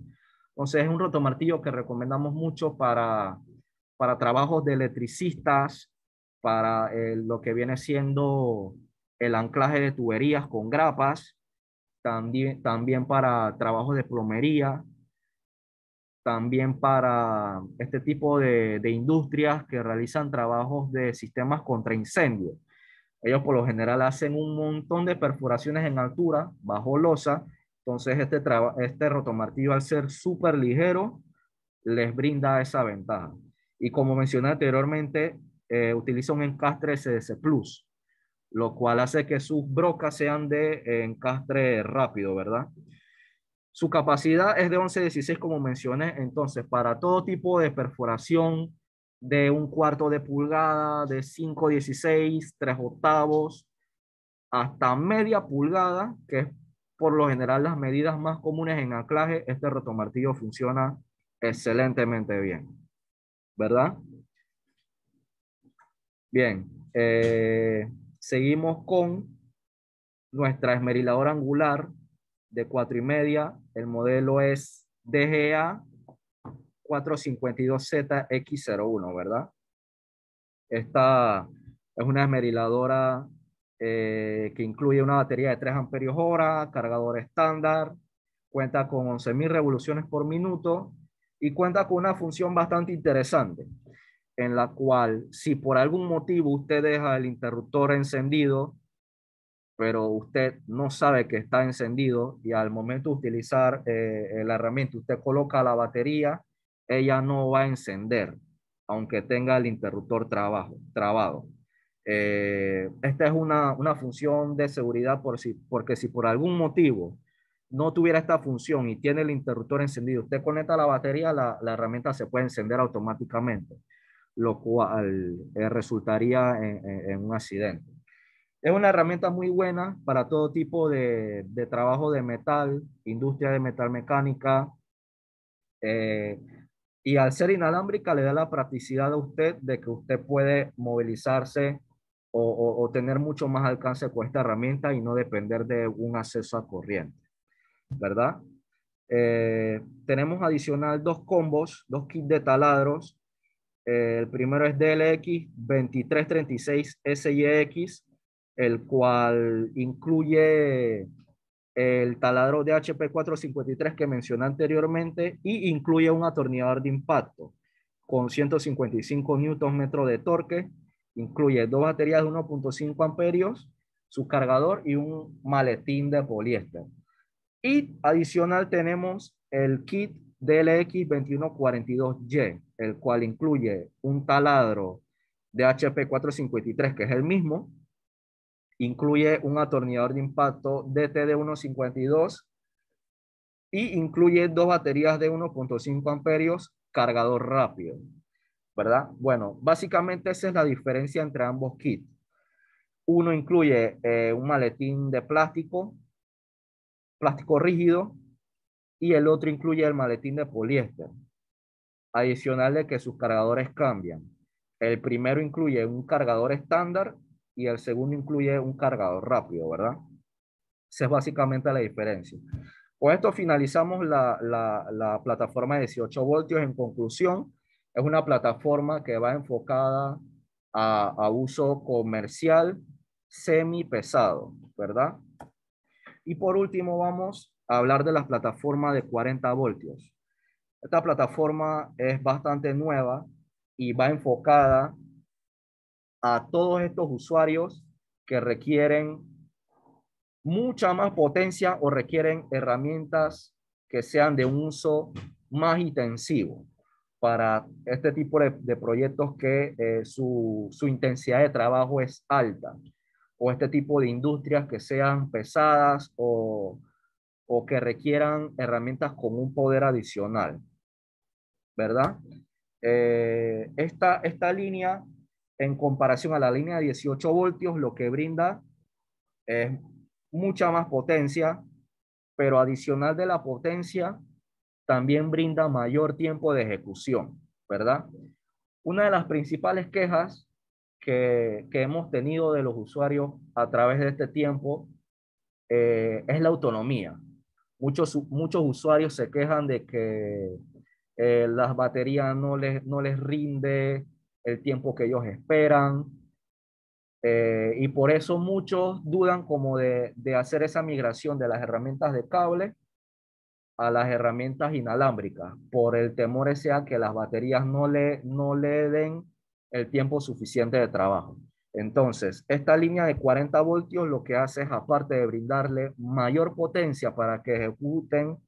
Entonces es un rotomartillo que recomendamos mucho para, para trabajos de electricistas, para eh, lo que viene siendo el anclaje de tuberías con grapas, también, también para trabajos de plomería, también para este tipo de, industrias que realizan trabajos de sistemas contra incendios. Ellos por lo general hacen un montón de perforaciones en altura, bajo losa, entonces este, este rotomartillo al ser súper ligero les brinda esa ventaja. Y como mencioné anteriormente, eh, utiliza un encastre CDC Plus, lo cual hace que sus brocas sean de eh, encastre rápido, ¿verdad? Su capacidad es de 11-16, como mencioné, entonces para todo tipo de perforación de un cuarto de pulgada, de 5-16, 3 octavos, hasta media pulgada, que es por lo general las medidas más comunes en anclaje, este retomartillo funciona excelentemente bien, ¿verdad? Bien, eh, seguimos con nuestra esmeriladora angular de cuatro y media. El modelo es DGA 452ZX01, ¿verdad? Esta es una esmeriladora eh, que incluye una batería de 3 amperios hora, cargador estándar, cuenta con 11.000 revoluciones por minuto y cuenta con una función bastante interesante en la cual si por algún motivo usted deja el interruptor encendido, pero usted no sabe que está encendido y al momento de utilizar eh, la herramienta, usted coloca la batería, ella no va a encender, aunque tenga el interruptor trabajo, trabado. Eh, esta es una, una, función de seguridad por si, porque si por algún motivo no tuviera esta función y tiene el interruptor encendido, usted conecta la batería, la herramienta se puede encender automáticamente lo cual eh, resultaría en, un accidente. Es una herramienta muy buena para todo tipo de, trabajo de metal, industria de metal mecánica, eh, y al ser inalámbrica le da la practicidad a usted de que usted puede movilizarse o, tener mucho más alcance con esta herramienta y no depender de un acceso a corriente, ¿verdad? Eh, tenemos adicional dos combos, dos kits de taladros el primero es DLX 2336 SIX, el cual incluye el taladro de HP 453 que mencioné anteriormente y incluye un atornillador de impacto con 155 Nm de torque, incluye dos baterías de 1.5 amperios, su cargador y un maletín de poliéster. Y adicional tenemos el kit DLX 2142Y, el cual incluye un taladro de HP 453, que es el mismo, incluye un atornillador de impacto DTD 152 y incluye dos baterías de 1.5 amperios, cargador rápido, ¿verdad? Bueno, básicamente esa es la diferencia entre ambos kits. Uno incluye eh, un maletín de plástico, plástico rígido, y el otro incluye el maletín de poliéster adicional de que sus cargadores cambian. El primero incluye un cargador estándar y el segundo incluye un cargador rápido, ¿verdad? Esa es básicamente la diferencia. Con esto finalizamos la, plataforma de 18 voltios. En conclusión, es una plataforma que va enfocada a, a uso comercial semi pesado, ¿verdad? Y por último vamos a hablar de la plataforma de 40 voltios. Esta plataforma es bastante nueva y va enfocada a todos estos usuarios que requieren mucha más potencia o requieren herramientas que sean de un uso más intensivo para este tipo de, proyectos que eh, su, intensidad de trabajo es alta o este tipo de industrias que sean pesadas o o que requieran herramientas con un poder adicional, ¿verdad? Eh, esta, esta línea, en comparación a la línea de 18 voltios, lo que brinda es mucha más potencia, pero adicional de la potencia, también brinda mayor tiempo de ejecución, ¿verdad? Una de las principales quejas que, que hemos tenido de los usuarios a través de este tiempo eh, es la autonomía. Muchos, usuarios se quejan de que eh, las baterías no les, no les rinde el tiempo que ellos esperan. Eh, y por eso muchos dudan como de, hacer esa migración de las herramientas de cable a las herramientas inalámbricas, por el temor ese a que las baterías no le, no le den el tiempo suficiente de trabajo. Entonces, esta línea de 40 voltios lo que hace es, aparte de brindarle mayor potencia para que ejecuten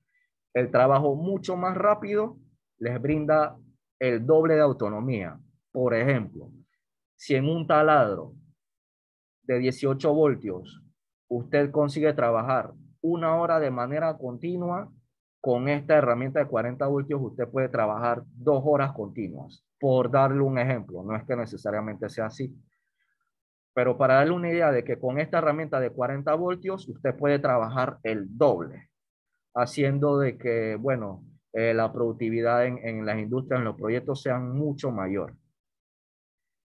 el trabajo mucho más rápido, les brinda el doble de autonomía. Por ejemplo, si en un taladro de 18 voltios usted consigue trabajar una hora de manera continua, con esta herramienta de 40 voltios usted puede trabajar dos horas continuas, por darle un ejemplo. No es que necesariamente sea así, pero para darle una idea de que con esta herramienta de 40 voltios, usted puede trabajar el doble, haciendo de que, bueno, eh, la productividad en, las industrias, en los proyectos sean mucho mayor.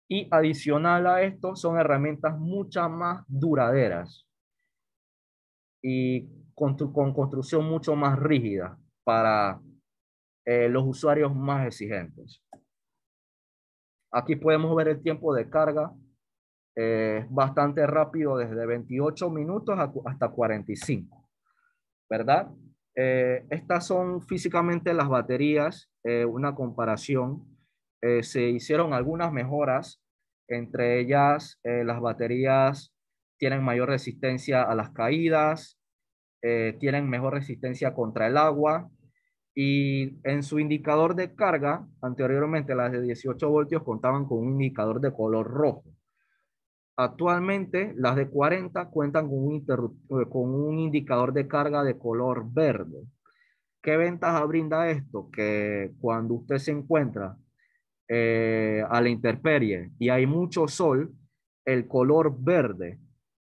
Y adicional a esto, son herramientas muchas más duraderas y con, construcción mucho más rígida para eh, los usuarios más exigentes. Aquí podemos ver el tiempo de carga es eh, bastante rápido desde 28 minutos hasta 45, ¿verdad? Eh, estas son físicamente las baterías, eh, una comparación. se hicieron algunas mejoras, entre ellas las baterías tienen mayor resistencia a las caídas, tienen mejor resistencia contra el agua y en su indicador de carga, anteriormente las de 18 voltios contaban con un indicador de color rojo Actualmente las de 40 cuentan con un, eh, con un indicador de carga de color verde. ¿Qué ventaja brinda esto? Que cuando usted se encuentra eh, a la intemperie y hay mucho sol, el color verde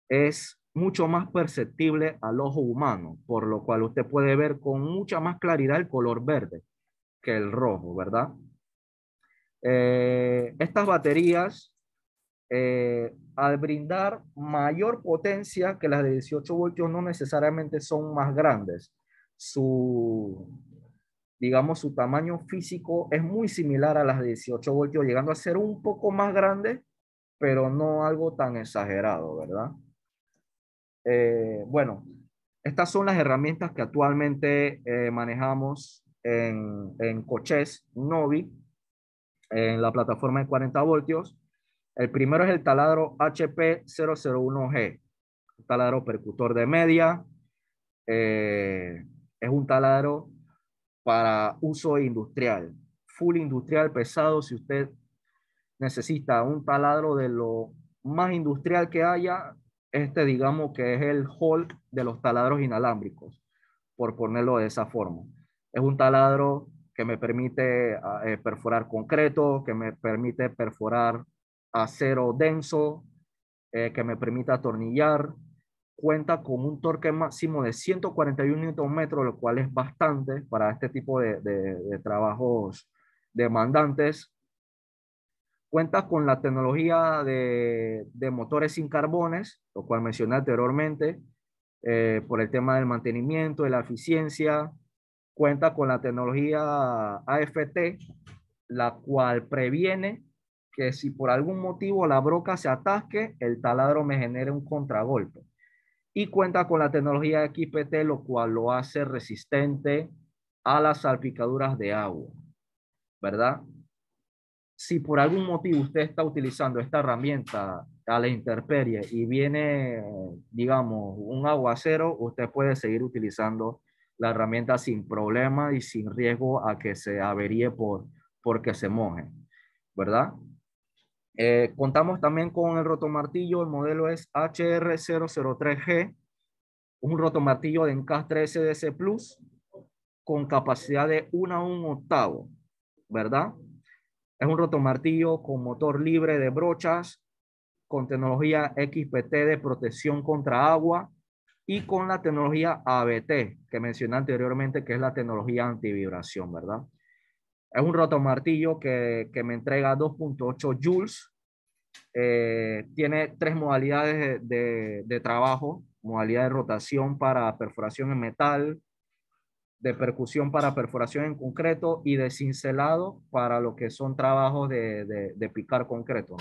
es mucho más perceptible al ojo humano, por lo cual usted puede ver con mucha más claridad el color verde que el rojo, ¿verdad? Eh, estas baterías eh, al brindar mayor potencia que las de 18 voltios no necesariamente son más grandes. Su, digamos, su tamaño físico es muy similar a las de 18 voltios, llegando a ser un poco más grande, pero no algo tan exagerado, ¿verdad? Eh, bueno, estas son las herramientas que actualmente eh, manejamos en, en Coches Novi, en la plataforma de 40 voltios. El primero es el taladro HP001G, taladro percutor de media. Eh, es un taladro para uso industrial, full industrial pesado. Si usted necesita un taladro de lo más industrial que haya, este digamos que es el hall de los taladros inalámbricos, por ponerlo de esa forma. Es un taladro que me permite eh, perforar concreto, que me permite perforar acero denso eh, que me permita atornillar. Cuenta con un torque máximo de 141 Nm, lo cual es bastante para este tipo de, trabajos demandantes. Cuenta con la tecnología de, motores sin carbones, lo cual mencioné anteriormente, eh, por el tema del mantenimiento, de la eficiencia. Cuenta con la tecnología AFT, la cual previene que si por algún motivo la broca se atasque, el taladro me genere un contragolpe. Y cuenta con la tecnología XPT, lo cual lo hace resistente a las salpicaduras de agua, ¿verdad? Si por algún motivo usted está utilizando esta herramienta a la intemperie y viene, digamos, un aguacero, usted puede seguir utilizando la herramienta sin problema y sin riesgo a que se averíe por, porque se moje, ¿verdad? Eh, contamos también con el rotomartillo, el modelo es HR003G, un rotomartillo de encastre SDS Plus con capacidad de 1 a 1 octavo, ¿verdad? Es un rotomartillo con motor libre de brochas, con tecnología XPT de protección contra agua y con la tecnología ABT que mencioné anteriormente, que es la tecnología antivibración, ¿verdad? Es un rotomartillo que, que me entrega 2.8 joules. Eh, tiene tres modalidades de, trabajo, modalidad de rotación para perforación en metal, de percusión para perforación en concreto y de cincelado para lo que son trabajos de, de picar concreto.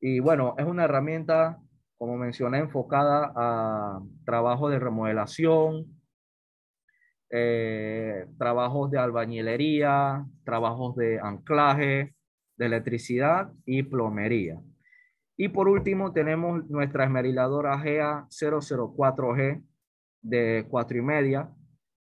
Y bueno, es una herramienta, como mencioné, enfocada a trabajo de remodelación, eh, trabajos de albañilería, trabajos de anclaje, de electricidad y plomería. Y por último tenemos nuestra esmeriladora GA 004G de cuatro y media,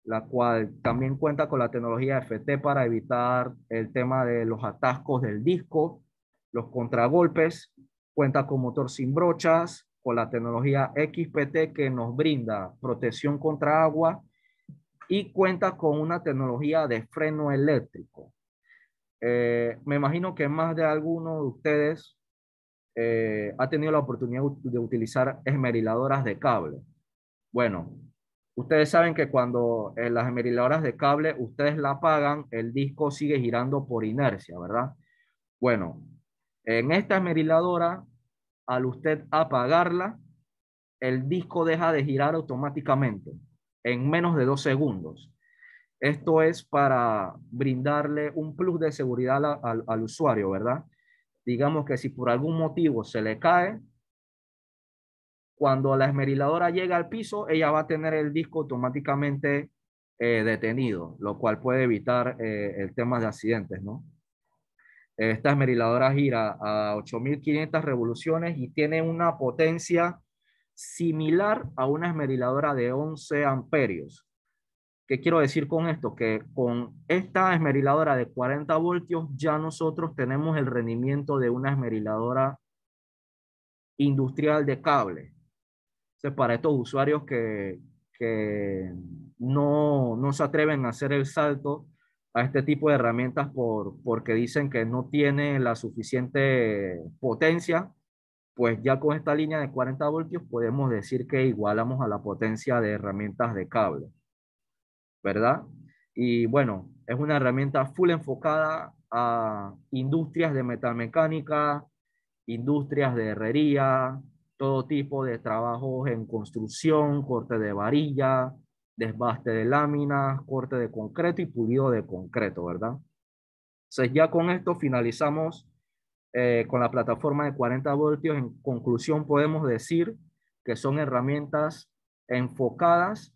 la cual también cuenta con la tecnología FT para evitar el tema de los atascos del disco, los contragolpes, cuenta con motor sin brochas, con la tecnología XPT que nos brinda protección contra agua y cuenta con una tecnología de freno eléctrico. Eh, me imagino que más de alguno de ustedes eh, ha tenido la oportunidad de utilizar esmeriladoras de cable. Bueno, ustedes saben que cuando eh, las esmeriladoras de cable ustedes la apagan, el disco sigue girando por inercia, ¿verdad? Bueno, en esta esmeriladora, al usted apagarla, el disco deja de girar automáticamente en menos de dos segundos. Esto es para brindarle un plus de seguridad al, usuario, ¿verdad? Digamos que si por algún motivo se le cae, cuando la esmeriladora llega al piso, ella va a tener el disco automáticamente eh, detenido, lo cual puede evitar eh, el tema de accidentes, ¿no? Esta esmeriladora gira a 8500 revoluciones y tiene una potencia similar a una esmeriladora de 11 amperios. ¿Qué quiero decir con esto? Que con esta esmeriladora de 40 voltios ya nosotros tenemos el rendimiento de una esmeriladora industrial de cable. para estos usuarios que, que no, no, se atreven a hacer el salto a este tipo de herramientas por, porque dicen que no tiene la suficiente potencia, pues ya con esta línea de 40 voltios podemos decir que igualamos a la potencia de herramientas de cable, ¿verdad? Y bueno, es una herramienta full enfocada a industrias de metalmecánica, industrias de herrería, todo tipo de trabajos en construcción, corte de varilla, desbaste de láminas, corte de concreto y pulido de concreto, ¿verdad? Entonces ya con esto finalizamos eh, con la plataforma de 40 voltios, en conclusión podemos decir que son herramientas enfocadas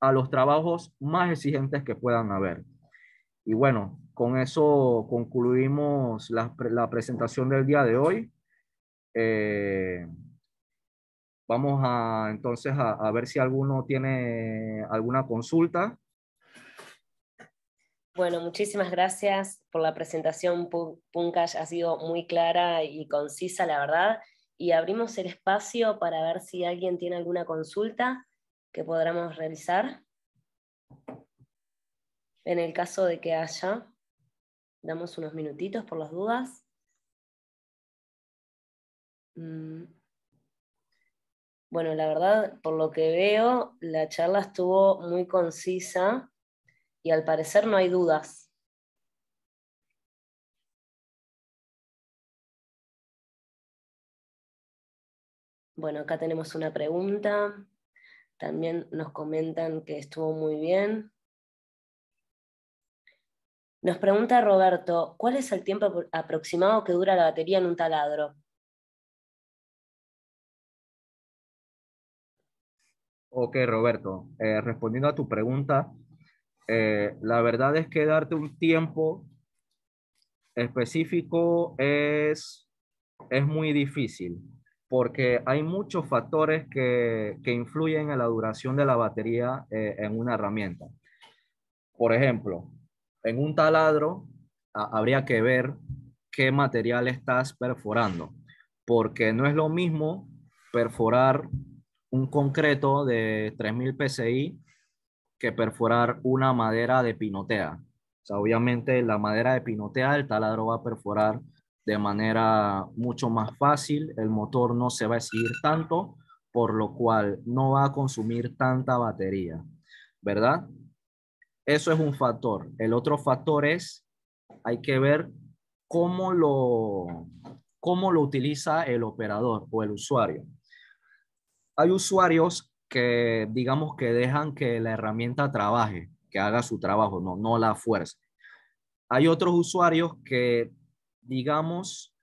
a los trabajos más exigentes que puedan haber. Y bueno, con eso concluimos la, presentación del día de hoy. Eh, vamos a entonces a ver si alguno tiene alguna consulta. Bueno, muchísimas gracias por la presentación, Punkash. Ha sido muy clara y concisa, la verdad. Y abrimos el espacio para ver si alguien tiene alguna consulta que podamos realizar. En el caso de que haya, damos unos minutitos por las dudas. Mm. Bueno, la verdad, por lo que veo, la charla estuvo muy concisa y al parecer no hay dudas. Bueno, acá tenemos una pregunta. También nos comentan que estuvo muy bien. Nos pregunta Roberto, ¿cuál es el tiempo aproximado que dura la batería en un taladro? Ok, Roberto, eh, respondiendo a tu pregunta, eh, la verdad es que darte un tiempo específico es, es muy difícil porque hay muchos factores que, influyen en la duración de la batería eh, en una herramienta. Por ejemplo, en un taladro habría que ver qué material estás perforando, porque no es lo mismo perforar un concreto de 3000 PSI que perforar una madera de pinotea. O sea, obviamente la madera de pinotea, el taladro va a perforar de manera mucho más fácil, el motor no se va a exigir tanto, por lo cual no va a consumir tanta batería, ¿verdad? Eso es un factor. El otro factor es, hay que ver cómo lo, cómo lo utiliza el operador o el usuario. Hay usuarios que digamos que dejan que la herramienta trabaje, que haga su trabajo, no, no la fuerza. Hay otros usuarios que digamos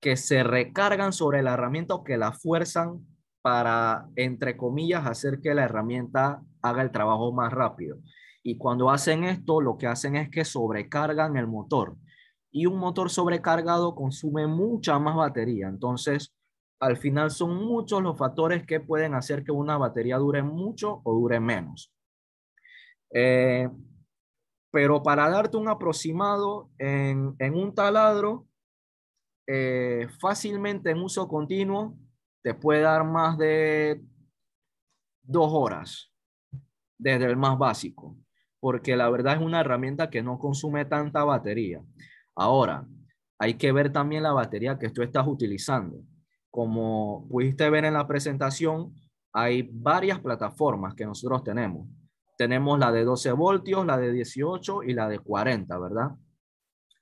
que se recargan sobre la herramienta o que la fuerzan para, entre comillas, hacer que la herramienta haga el trabajo más rápido. Y cuando hacen esto, lo que hacen es que sobrecargan el motor. Y un motor sobrecargado consume mucha más batería. Entonces, al final son muchos los factores que pueden hacer que una batería dure mucho o dure menos. Eh, pero para darte un aproximado, en, un taladro, eh, fácilmente en uso continuo, te puede dar más de dos horas desde el más básico, porque la verdad es una herramienta que no consume tanta batería. Ahora, hay que ver también la batería que tú estás utilizando como pudiste ver en la presentación, hay varias plataformas que nosotros tenemos. Tenemos la de 12 voltios, la de 18 y la de 40, ¿verdad?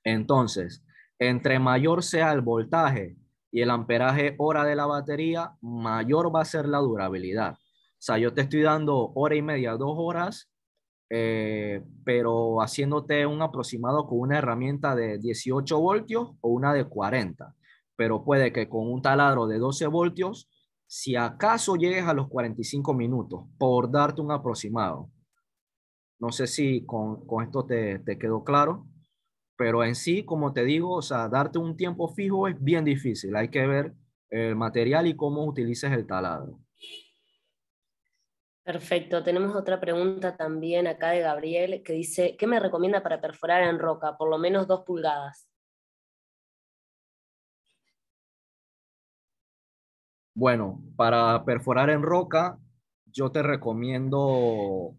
Entonces, entre mayor sea el voltaje y el amperaje hora de la batería, mayor va a ser la durabilidad. O sea, yo te estoy dando hora y media, dos horas, eh, pero haciéndote un aproximado con una herramienta de 18 voltios o una de 40 pero puede que con un taladro de 12 voltios, si acaso llegues a los 45 minutos, por darte un aproximado. No sé si con, con esto te, quedó claro, pero en sí, como te digo, o sea, darte un tiempo fijo es bien difícil. Hay que ver el material y cómo utilices el taladro. Perfecto. Tenemos otra pregunta también acá de Gabriel que dice, ¿qué me recomienda para perforar en roca? Por lo menos dos pulgadas. Bueno, para perforar en roca, yo te recomiendo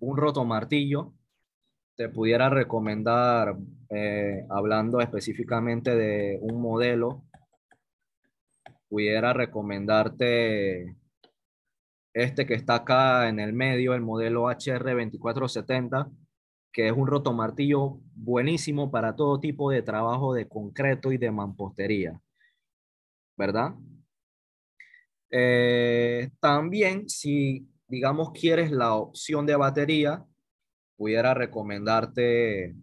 un rotomartillo. Te pudiera recomendar, eh, hablando específicamente de un modelo, pudiera recomendarte este que está acá en el medio, el modelo HR2470, que es un rotomartillo buenísimo para todo tipo de trabajo de concreto y de mampostería, ¿verdad? Eh, también, si digamos quieres la opción de batería, pudiera recomendarte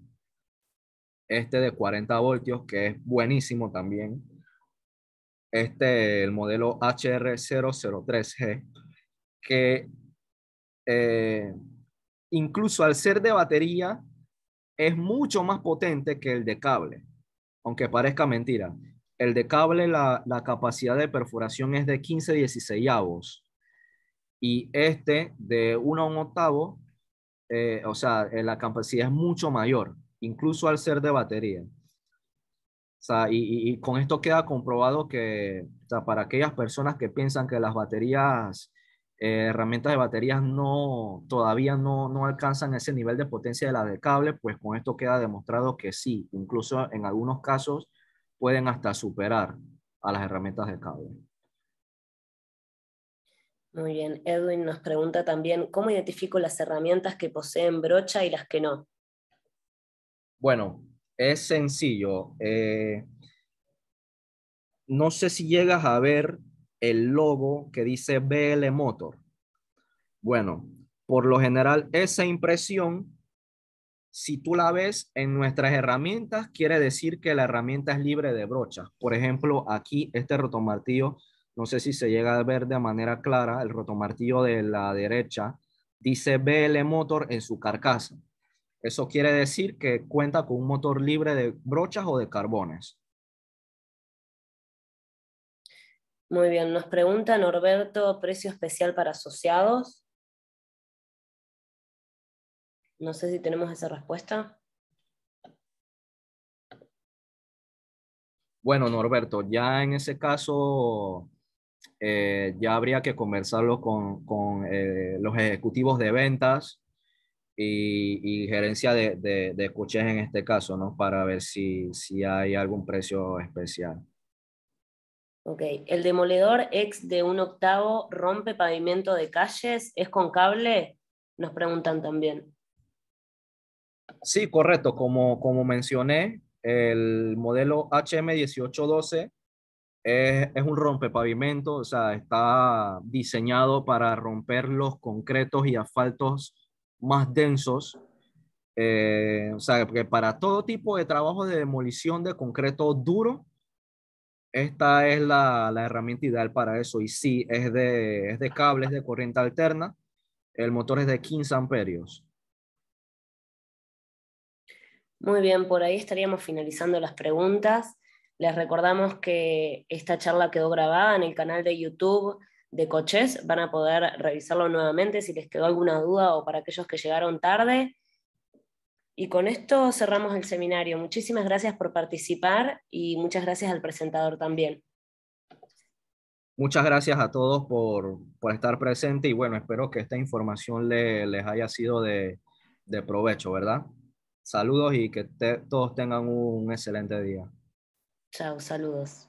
este de 40 voltios, que es buenísimo también. Este, el modelo HR003G, que eh, incluso al ser de batería, es mucho más potente que el de cable, aunque parezca mentira. El de cable, la, capacidad de perforación es de 15 avos Y este de 1 a 1 octavo, eh, o sea, eh, la capacidad es mucho mayor, incluso al ser de batería. O sea, y, con esto queda comprobado que o sea, para aquellas personas que piensan que las baterías, eh, herramientas de baterías no, todavía no, no, alcanzan ese nivel de potencia de la de cable, pues con esto queda demostrado que sí, incluso en algunos casos pueden hasta superar a las herramientas de cable. Muy bien, Edwin nos pregunta también, ¿cómo identifico las herramientas que poseen brocha y las que no? Bueno, es sencillo. Eh, no sé si llegas a ver el logo que dice BL Motor. Bueno, por lo general esa impresión si tú la ves en nuestras herramientas, quiere decir que la herramienta es libre de brochas. Por ejemplo, aquí este rotomartillo, no sé si se llega a ver de manera clara, el rotomartillo de la derecha dice BL Motor en su carcasa. Eso quiere decir que cuenta con un motor libre de brochas o de carbones. Muy bien, nos pregunta Norberto, precio especial para asociados. No sé si tenemos esa respuesta. Bueno, Norberto, ya en ese caso eh, ya habría que conversarlo con, eh, los ejecutivos de ventas y, gerencia de, de, coches en este caso, ¿no? Para ver si, si hay algún precio especial. Ok, el demoledor ex de un octavo rompe pavimento de calles, ¿es con cable? Nos preguntan también. Sí, correcto. Como, como mencioné, el modelo HM1812 es, es un rompepavimento, o sea, está diseñado para romper los concretos y asfaltos más densos. Eh, o sea, que para todo tipo de trabajo de demolición de concreto duro, esta es la, la herramienta ideal para eso. Y sí, es de, es de cables de corriente alterna. El motor es de 15 amperios. Muy bien, por ahí estaríamos finalizando las preguntas. Les recordamos que esta charla quedó grabada en el canal de YouTube de Coches. Van a poder revisarlo nuevamente si les quedó alguna duda o para aquellos que llegaron tarde. Y con esto cerramos el seminario. Muchísimas gracias por participar y muchas gracias al presentador también. Muchas gracias a todos por, estar presentes y bueno, espero que esta información les haya sido de provecho, ¿verdad? Saludos y que todos tengan un excelente día. Chao, saludos.